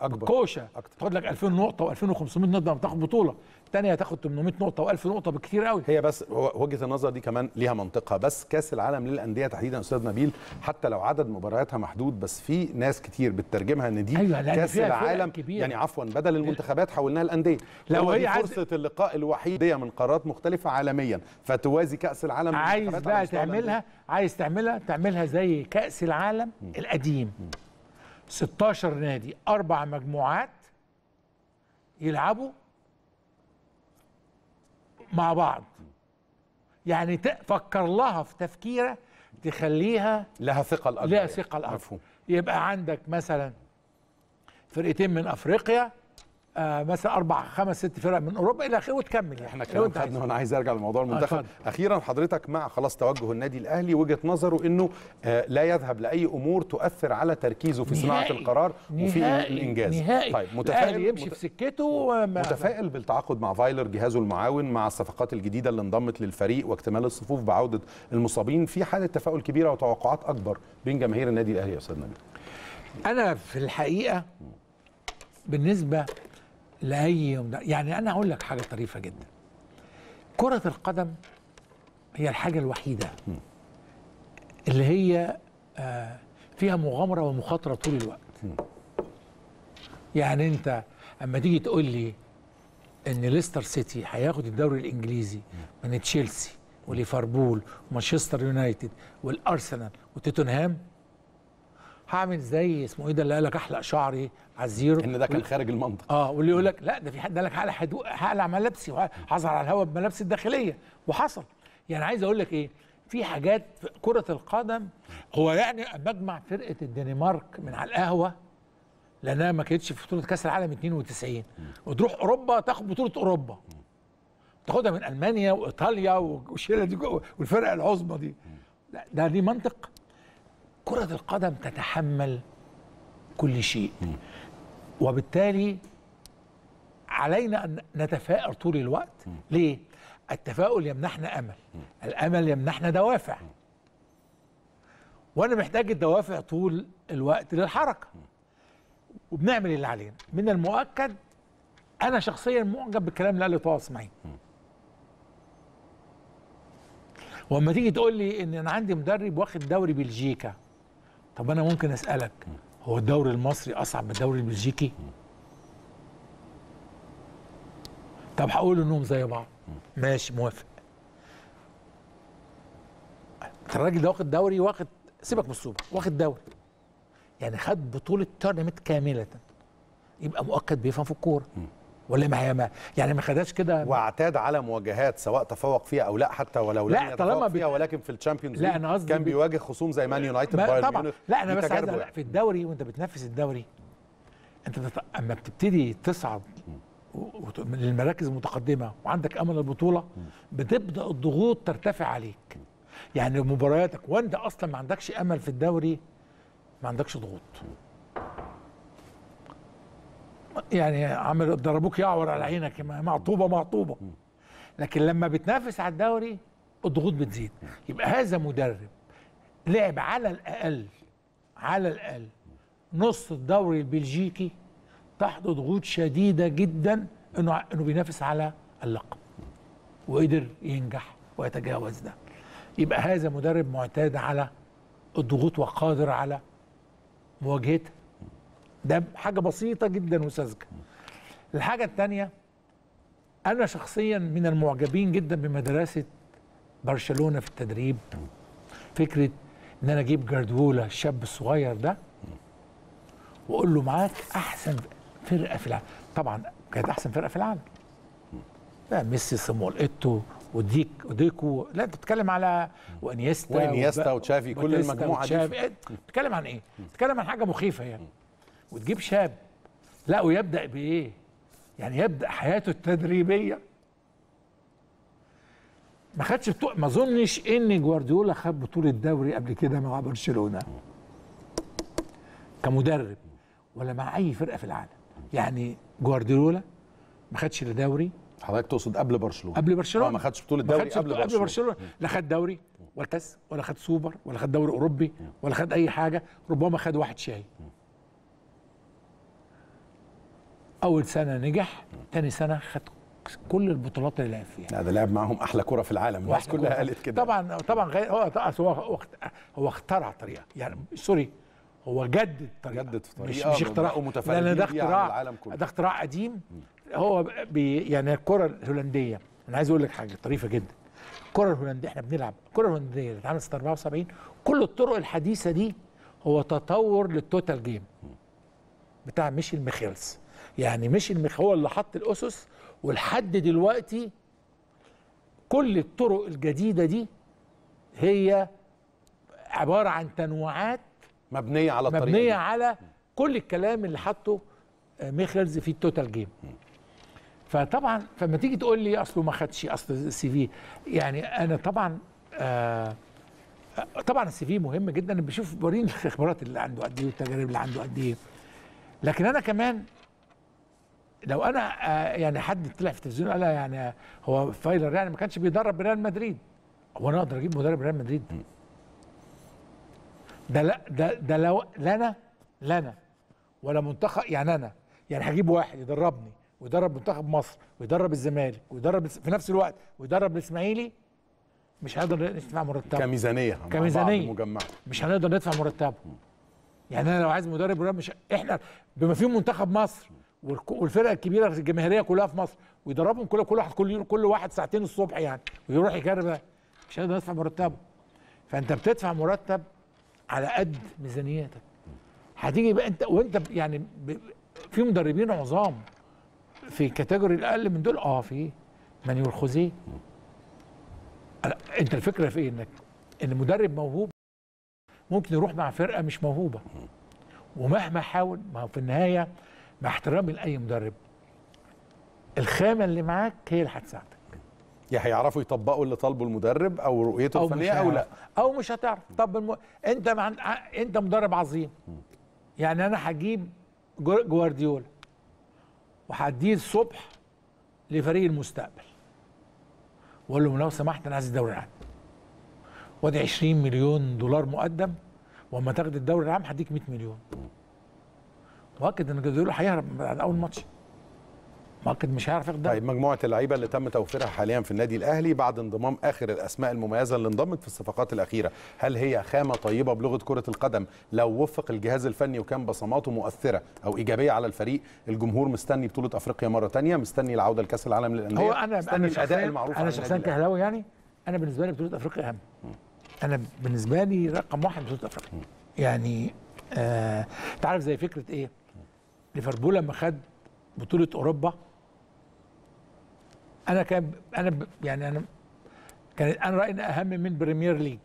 Speaker 2: اكبر كوشه أكتر. تاخد لك 2000 نقطه
Speaker 1: و2500 نقطه بتاخد بطوله الثانيه هتاخد 800 نقطه و1000 نقطه بكثير قوي هي بس وجهه النظر دي كمان ليها منطقها بس كاس العالم للانديه تحديدا استاذ نبيل حتى لو عدد مبارياتها محدود بس في ناس كتير بتترجمها ان دي أيوة كاس العالم كبير. يعني عفوا بدل المنتخبات حولناها الانديه لو هي فرصه عد... اللقاء الوحيده من قارات مختلفه عالميا فتوازي كاس العالم عايز بقى تعملها عايز
Speaker 2: تعملها تعملها زي كاس العالم م. القديم م. 16 نادي اربع مجموعات يلعبوا مع بعض يعني تفكر لها في تفكيره تخليها لها ثقل اكبر لها ثقل اكبر يبقى عندك مثلا فرقتين من افريقيا آه، مثلا اربع خمس ست فرق من اوروبا الى اخره وتكمل يعني احنا كنا انا عايز
Speaker 1: ارجع لموضوع آه، المنتخب آه اخيرا حضرتك مع خلاص توجه النادي الاهلي وجهه نظره انه آه لا يذهب لاي امور تؤثر على تركيزه في صناعه القرار نهائي وفي نهائي الانجاز نهائي طيب متفائل يمشي مت... في سكته متفائل بالتعاقد مع فايلر جهازه المعاون مع الصفقات الجديده اللي انضمت للفريق واكتمال الصفوف بعوده المصابين في حاله تفاؤل كبيره وتوقعات اكبر بين جماهير النادي الاهلي يا استاذ نبيل
Speaker 2: انا في الحقيقه بالنسبه لاي يعني انا اقول لك حاجه طريفه جدا كره القدم هي الحاجه الوحيده اللي هي آه، فيها مغامره ومخاطره طول الوقت يعني انت اما تيجي تقول لي ان ليستر سيتي هياخد الدوري الانجليزي من تشيلسي وليفربول ومانشستر يونايتد والارسنال وتوتنهام هعمل زي اسمه ايه ده اللي قال لك احلق شعري على الزيرو ان ده كان خارج المنطق اه واللي يقول لك لا ده في حد قال لك هقلع حدوق هقلع ملابسي وهظهر على الهواء بملابسي الداخليه وحصل يعني عايز اقول لك ايه في حاجات في كره القدم هو يعني بجمع فرقه الدنمارك من على القهوه لانها ما كانتش في بطوله كاس العالم 92 وتروح اوروبا تاخد بطوله اوروبا تاخدها من المانيا وايطاليا والشله دي والفرق العظمى دي لا ده دي منطق كرة القدم تتحمل كل شيء وبالتالي علينا أن نتفائل طول الوقت ليه؟ التفاؤل يمنحنا أمل الأمل يمنحنا دوافع وأنا محتاج الدوافع طول الوقت للحركة وبنعمل اللي علينا من المؤكد أنا شخصيا معجب بالكلام اللي قاله طه إسماعيل واما تيجي تقول لي ان انا عندي مدرب واخد دوري بلجيكا طب انا ممكن اسالك هو الدوري المصري اصعب من الدوري البلجيكي طب هقول انهم زي بعض ماشي موافق الراجل ده واخد دوري واخد سيبك من السوبر واخد دوري يعني خد بطوله تورنمت كامله يبقى مؤكد بيفهم في الكوره
Speaker 1: ولا ما هي ما يعني ما خدهاش كده واعتاد على مواجهات سواء تفوق فيها او لا حتى ولو لا لم يتفوق فيها ولكن في الشامبيونز لا انا قصدي كان بيواجه خصوم زي مان يونايتد بايرن طبعا لا انا بس عايز
Speaker 2: في الدوري وانت بتنافس الدوري انت بتط... اما بتبتدي تصعد للمراكز المتقدمه وعندك امل البطوله بتبدا الضغوط ترتفع عليك يعني مبارياتك وانت اصلا ما عندكش امل في الدوري ما عندكش ضغوط يعني عمل ضربوك يعور على عينك معطوبه معطوبه لكن لما بتنافس على الدوري الضغوط بتزيد يبقى هذا مدرب لعب على الاقل على الاقل نص الدوري البلجيكي تحت ضغوط شديده جدا انه انه بينافس على اللقب وقدر ينجح ويتجاوز ده يبقى هذا مدرب معتاد على الضغوط وقادر على مواجهتها ده حاجه بسيطه جدا وساذجه الحاجه الثانيه انا شخصيا من المعجبين جدا بمدرسه برشلونه في التدريب فكره ان انا اجيب جاردولا الشاب الصغير ده واقول له معاك احسن فرقه في العالم طبعا كانت احسن فرقه في العالم لا ميسي سمول ايتو وديك وديكو لا انت بتتكلم على وانيستا وانيستا وتشافي كل المجموعه دي إيه، بتتكلم عن ايه؟ بتتكلم عن حاجه مخيفه يعني وتجيب شاب لا ويبدا بايه يعني يبدا حياته التدريبيه ما خدش بتوع ما اظنش ان جوارديولا خد بطوله دوري قبل كده مع برشلونه كمدرب ولا مع اي فرقه في العالم يعني جوارديولا ما خدش لا دوري حضرتك تقصد قبل برشلونه قبل برشلونه آه، ما خدش بطوله دوري قبل برشلونه قبل برشلونه لا خد دوري ولا كاس ولا خد سوبر ولا خد دوري اوروبي ولا خد اي حاجه ربما خد واحد شاي اول سنه نجح ثاني سنه خد كل البطولات اللي لعب فيها
Speaker 1: لا ده لعب معاهم احلى كره في العالم الناس كلها قالت كده
Speaker 2: طبعا طبعا غير هو هو هو اخترع طريقه يعني سوري هو جدد طريقه جدد في طريقه مش, مش اختراع متفائل لان ده اختراع ده اختراع قديم هو بي يعني الكره الهولنديه انا عايز اقول لك حاجه طريفه جدا الكره الهولنديه احنا بنلعب الكره الهولنديه اللي اتعملت سنه 74 كل الطرق الحديثه دي هو تطور للتوتال جيم بتاع ميشيل ميخيلز يعني مش هو اللي حط الاسس ولحد دلوقتي كل الطرق الجديده دي هي عباره عن تنوعات مبنيه على مبنيه دي. على كل الكلام اللي حطه آه، ميخلز في التوتال جيم فطبعا فما تيجي تقول لي اصله ما خدش اصل السي في يعني انا طبعا آه, آه، طبعا السي في مهم جدا بشوف بورين <laughs> الخبرات اللي عنده قد ايه والتجارب اللي عنده قد ايه لكن انا كمان لو انا آه، يعني حد طلع في التلفزيون قال يعني هو فايلر يعني ما كانش بيدرب ريال مدريد هو انا اقدر اجيب مدرب ريال مدريد ده لا ده ده لو لنا لنا ولا منتخب يعني انا يعني هجيب واحد يدربني ويدرب منتخب مصر ويدرب الزمالك ويدرب في نفس الوقت ويدرب الاسماعيلي مش هنقدر ندفع مرتبه كميزانيه كميزانيه مجمعه مش هنقدر ندفع مرتبه يعني انا لو عايز مدرب مش احنا بما فيهم منتخب مصر والفرقه الكبيره الجماهيريه كلها في مصر ويدربهم كل كل واحد كل كل واحد ساعتين الصبح يعني ويروح يجرب مش قادر يدفع مرتبه فانت بتدفع مرتب على قد ميزانيتك هتيجي بقى انت وانت يعني في مدربين عظام في كاتيجوري الاقل من دول اه في مانويل خوزيه انت الفكره في ايه انك ان مدرب موهوب ممكن يروح مع فرقه مش موهوبه ومهما حاول ما في النهايه مع احترامي لاي مدرب الخامه اللي معاك هي اللي هتساعدك
Speaker 1: يا يعني هيعرفوا يطبقوا اللي طالبه المدرب او رؤيته أو الفنيه او لا
Speaker 2: او مش هتعرف طب الم... انت مع... انت مدرب عظيم يعني انا هجيب جوارديولا وهديه الصبح لفريق المستقبل واقول لهم لو سمحت انا عايز الدوري العام وادي 20 مليون دولار مقدم واما تاخد الدوري العام هديك 100 مليون مؤكد ان جوارديولا هيهرب بعد اول ماتش
Speaker 1: مؤكد مش هيعرف يخدم طيب مجموعه اللعيبه اللي تم توفيرها حاليا في النادي الاهلي بعد انضمام اخر الاسماء المميزه اللي انضمت في الصفقات الاخيره هل هي خامه طيبه بلغه كره القدم لو وفق الجهاز الفني وكان بصماته مؤثره او ايجابيه على الفريق الجمهور مستني بطوله افريقيا مره ثانيه مستني العوده لكاس العالم للانديه هو انا أنا الاداء المعروف انا شخصيا
Speaker 2: كهلاوي يعني انا بالنسبه لي بطوله افريقيا اهم انا بالنسبه لي رقم واحد بطوله افريقيا يعني آه تعرف زي فكره ايه ليفربول لما خد بطوله اوروبا انا كان انا يعني انا كان انا رايي ان اهم من بريمير ليج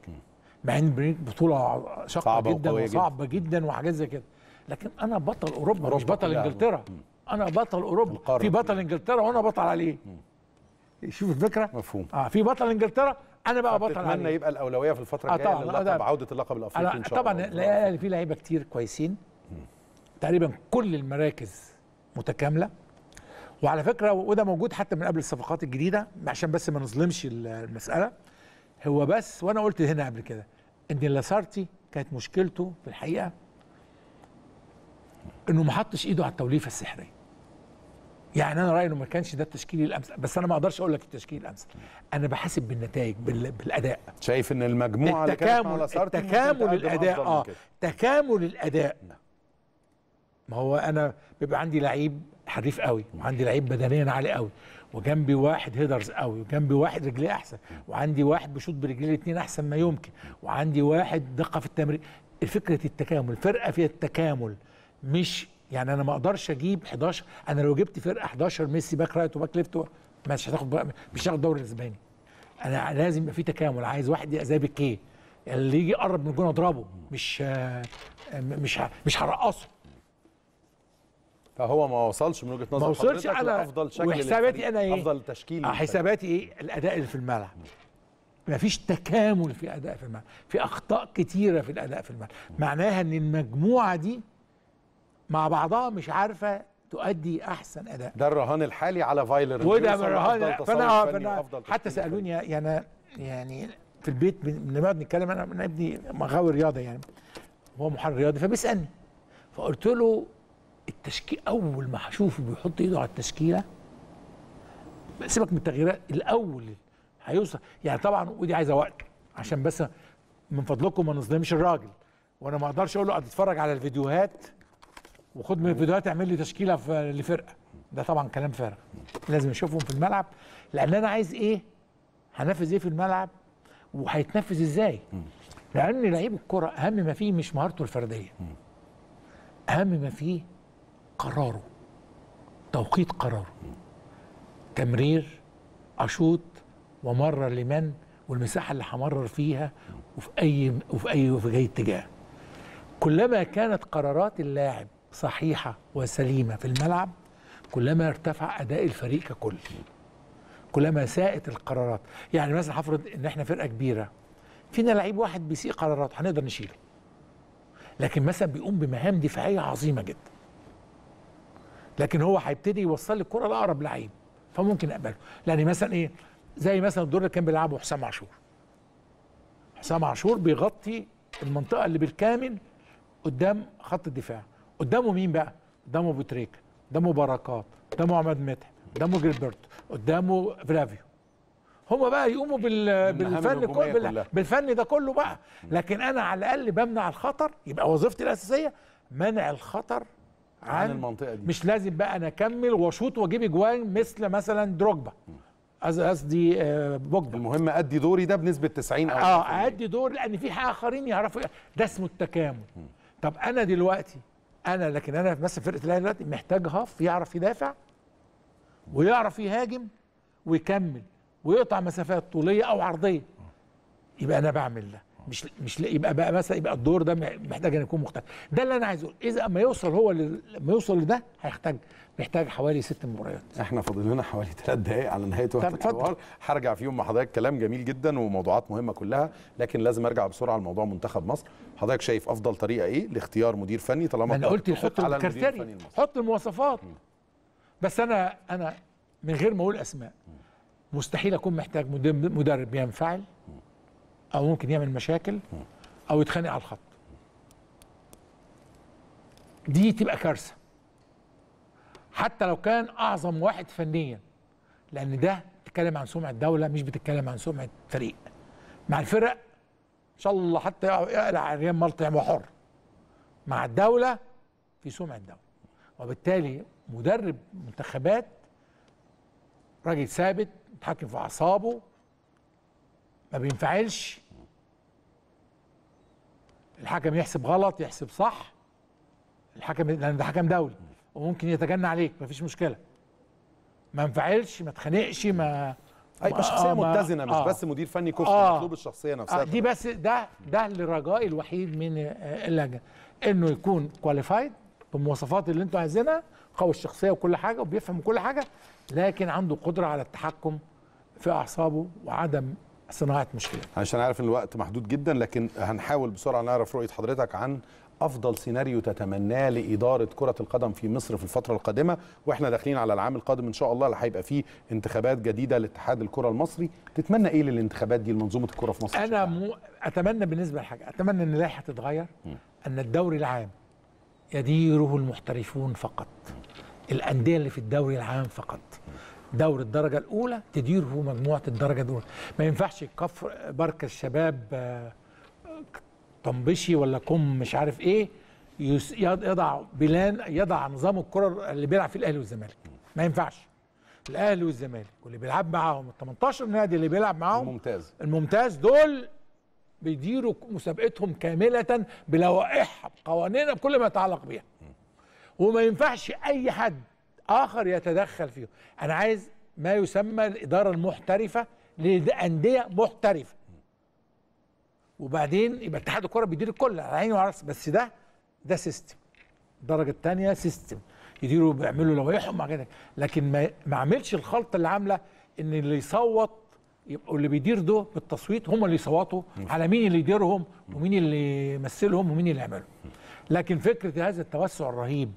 Speaker 2: مع ان بريمير بطوله شاقه صعبة جدا وصعبه جدا, جداً وحاجات زي كده لكن انا بطل اوروبا, أوروبا مش بطل انجلترا انا بطل اوروبا في بطل انجلترا وانا بطل عليه
Speaker 1: شوف الفكره مفهوم
Speaker 2: اه في بطل انجلترا انا بقى بطل عليه اتمنى يبقى الاولويه
Speaker 1: في الفتره الجايه آه للقب آه، اللقب الافريقي ان شاء الله
Speaker 2: طبعا في لعيبه كتير كويسين تقريبا كل المراكز متكامله وعلى فكره وده موجود حتى من قبل الصفقات الجديده عشان بس ما نظلمش المساله هو بس وانا قلت هنا قبل كده ان لاسارتي كانت مشكلته في الحقيقه انه ما حطش ايده على التوليفه السحريه يعني انا رايي انه ما كانش ده التشكيل الامثل بس انا ما اقدرش اقول لك التشكيل الامثل انا بحاسب بالنتائج بالاداء
Speaker 1: شايف ان المجموعه التكامل اللي كانت التكامل الاداء اه
Speaker 2: تكامل الاداء ما هو انا بيبقى عندي لعيب حريف قوي وعندي لعيب بدنيا عالي قوي وجنبي واحد هيدرز قوي وجنبي واحد رجليه احسن وعندي واحد بيشوط برجليه الاثنين احسن ما يمكن وعندي واحد دقه في التمرين فكره التكامل فرقه فيها التكامل مش يعني انا ما اقدرش اجيب 11 انا لو جبت فرقه 11 ميسي باك رايت وباك ليفت مش هتاخد مش هتاخد الدوري الاسباني انا لازم يبقى في تكامل عايز واحد زي بيكيه اللي يجي يقرب من الجون اضربه مش مش مش هرقصه
Speaker 1: فهو ما وصلش من وجهه نظر ما وصلش على افضل شكل وحساباتي انا ايه افضل تشكيل آه، حساباتي
Speaker 2: ايه الاداء اللي في الملعب ما فيش تكامل في اداء في الملعب في اخطاء كتيره في الاداء في الملعب معناها ان المجموعه دي مع بعضها مش عارفه تؤدي احسن اداء
Speaker 1: ده الرهان الحالي على فايلر وده الرهان فانا فانا
Speaker 2: حتى سالوني يعني يعني في البيت بنقعد نتكلم انا ابني مغاوي رياضه يعني هو محرر رياضي فبيسالني فقلت له التشكيل اول ما هشوفه بيحط ايده على التشكيله سيبك من التغييرات الاول هيوصل يعني طبعا ودي عايزه وقت عشان بس من فضلكم ما نظلمش الراجل وانا ما اقدرش اقول له اتفرج على الفيديوهات وخد من الفيديوهات اعمل لي تشكيله لفرقه ده طبعا كلام فارغ لازم اشوفهم في الملعب لان انا عايز ايه هنفذ ايه في الملعب وهيتنفذ ازاي لان لعيب الكره اهم ما فيه مش مهارته الفرديه اهم ما فيه قراره توقيت قراره تمرير اشوط ومرر لمن والمساحه اللي همرر فيها وفي اي وفي اي وفي جاي اتجاه كلما كانت قرارات اللاعب صحيحه وسليمه في الملعب كلما ارتفع اداء الفريق ككل كلما ساءت القرارات يعني مثلا هفرض ان احنا فرقه كبيره فينا لعيب واحد بيسيء قراراته هنقدر نشيله لكن مثلا بيقوم بمهام دفاعيه عظيمه جدا لكن هو هيبتدي يوصل لي الكره لاقرب لعيب فممكن اقبله يعني مثلا ايه زي مثلا الدور اللي كان بيلعبه حسام عاشور حسام عاشور بيغطي المنطقه اللي بالكامل قدام خط الدفاع قدامه مين بقى قدامه ابو تريكه قدامه بركات قدامه عماد متح قدامه جيلبرت قدامه فلافيو هما بقى يقوموا بال... بالفن كل... بال... بالفن ده كله بقى لكن انا على الاقل بمنع الخطر يبقى وظيفتي الاساسيه منع الخطر عن, عن المنطقه دي مش لازم بقى انا اكمل واشوط واجيب اجوان مثل مثلا دروجبا قصدي آه، بوجبا المهم ادي دوري ده بنسبه 90 او اه ادي دور لان في اخرين يعرفوا إيه. ده اسمه التكامل طب انا دلوقتي انا لكن انا مثلا فرقه الاهلي دلوقتي محتاج هاف يعرف يدافع ويعرف يهاجم ويكمل ويقطع مسافات طوليه او عرضيه يبقى انا بعمل ده مش مش يبقى بقى مثلا يبقى الدور ده محتاج ان يكون مختلف ده اللي انا عايز اقول اذا اما يوصل هو لما يوصل لده هيحتاج محتاج حوالي ست مباريات
Speaker 1: احنا فاضل لنا حوالي ثلاث دقائق على نهايه وقت الحوار هرجع فيهم مع حضرتك كلام جميل جدا وموضوعات مهمه كلها لكن لازم ارجع بسرعه لموضوع منتخب مصر حضرتك شايف افضل طريقه ايه لاختيار مدير فني طالما انا قلت حط على المدير الفني المصري
Speaker 2: حط المواصفات م. بس انا انا من غير ما اقول اسماء مستحيل اكون محتاج مدرب ينفعل او ممكن يعمل مشاكل او يتخانق على الخط دي تبقى كارثه حتى لو كان اعظم واحد فنيا لان ده بتتكلم عن سمعه دوله مش بتتكلم عن سمعه فريق مع الفرق ان شاء الله حتى يقلع ريال مالطا يبقى حر مع الدوله في سمعه الدوله وبالتالي مدرب منتخبات راجل ثابت متحكم في اعصابه ما بينفعلش الحكم يحسب غلط يحسب صح الحكم لان ده حكم دولي وممكن يتجنى عليك مفيش مشكله ما انفعلش ما اتخانقش ما هيبقى شخصيه آه متزنه مش آه بس مدير
Speaker 1: فني كفء آه مطلوب الشخصيه آه، نفسها آه دي
Speaker 2: بس ده ده الرجاء الوحيد من آه، اللجنه انه يكون كواليفايد بالمواصفات اللي انتوا عايزينها قوي الشخصيه وكل حاجه وبيفهم كل حاجه لكن عنده قدره على التحكم في اعصابه وعدم صناعه مشكله
Speaker 1: عشان عارف ان الوقت محدود جدا لكن هنحاول بسرعه نعرف رؤيه حضرتك عن افضل سيناريو تتمناه لاداره كره القدم في مصر في الفتره القادمه واحنا داخلين على العام القادم ان شاء الله اللي هيبقى فيه انتخابات جديده لاتحاد الكره المصري تتمنى ايه للانتخابات دي لمنظومه الكره في مصر
Speaker 2: انا م... اتمنى بالنسبه لحاجه اتمنى ان اللائحه تتغير ان الدوري العام يديره المحترفون فقط الانديه اللي في الدوري العام فقط دور الدرجه الاولى تديره مجموعه الدرجه دول ما ينفعش كفر برك الشباب آه، طنبشي ولا كم مش عارف ايه يضع بلان يضع نظام الكره اللي بيلعب فيه الاهلي والزمالك ما ينفعش الاهلي والزمالك واللي بيلعب معاهم ال 18 نادي اللي بيلعب معاهم الممتاز الممتاز دول بيديروا مسابقتهم كامله بلوائحها بقوانينها بكل ما يتعلق بيها وما ينفعش اي حد اخر يتدخل فيهم انا عايز ما يسمى الاداره المحترفه لانديه محترفه وبعدين يبقى اتحاد الكره بيدير الكل على عيني وعلى بس ده ده سيستم الدرجه الثانيه سيستم يديروا بيعملوا لوائحهم مع كده لكن ما ما عملش الخلطه اللي عامله ان اللي يصوت يبقوا اللي بيدير ده بالتصويت هم اللي يصوتوا على مين اللي يديرهم ومين اللي يمثلهم ومين اللي يعملهم لكن فكره هذا التوسع الرهيب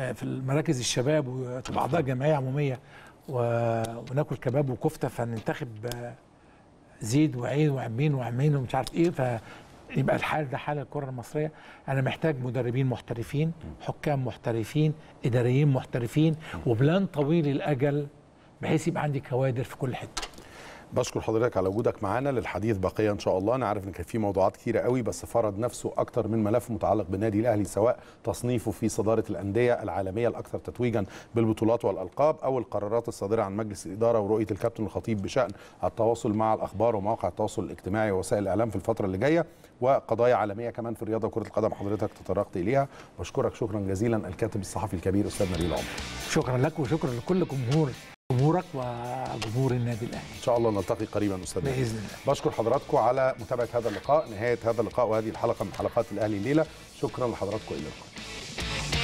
Speaker 2: آه، في المراكز الشباب وتبقى اعضاء جمعيه عموميه وناكل كباب وكفته فننتخب آه، زيد وعين وعمين وعمين ومش عارف ايه فيبقى الحال ده حال الكره المصريه انا محتاج مدربين محترفين حكام محترفين اداريين محترفين وبلان طويل الاجل بحيث يبقى عندي كوادر في كل حته
Speaker 1: بشكر حضرتك على وجودك معانا للحديث بقيه ان شاء الله انا عارف ان كان في موضوعات كثيره قوي بس فرض نفسه اكثر من ملف متعلق بالنادي الاهلي سواء تصنيفه في صداره الانديه العالميه الاكثر تتويجا بالبطولات والالقاب او القرارات الصادره عن مجلس الاداره ورؤيه الكابتن الخطيب بشان التواصل مع الاخبار ومواقع التواصل الاجتماعي ووسائل الاعلام في الفتره اللي جايه وقضايا عالميه كمان في الرياضه وكره القدم حضرتك تطرقت اليها بشكرك شكرا جزيلا الكاتب الصحفي الكبير استاذ نبيل عمر
Speaker 2: شكرا لك وشكرا لكل جمهور جمهورك وجمهور النادي الاهلي.
Speaker 1: ان شاء الله نلتقي قريبا استاذ باذن الله. بشكر حضراتكم على متابعه هذا اللقاء، نهايه هذا اللقاء وهذه الحلقه من حلقات الاهلي الليله، شكرا لحضراتكم الى اللقاء.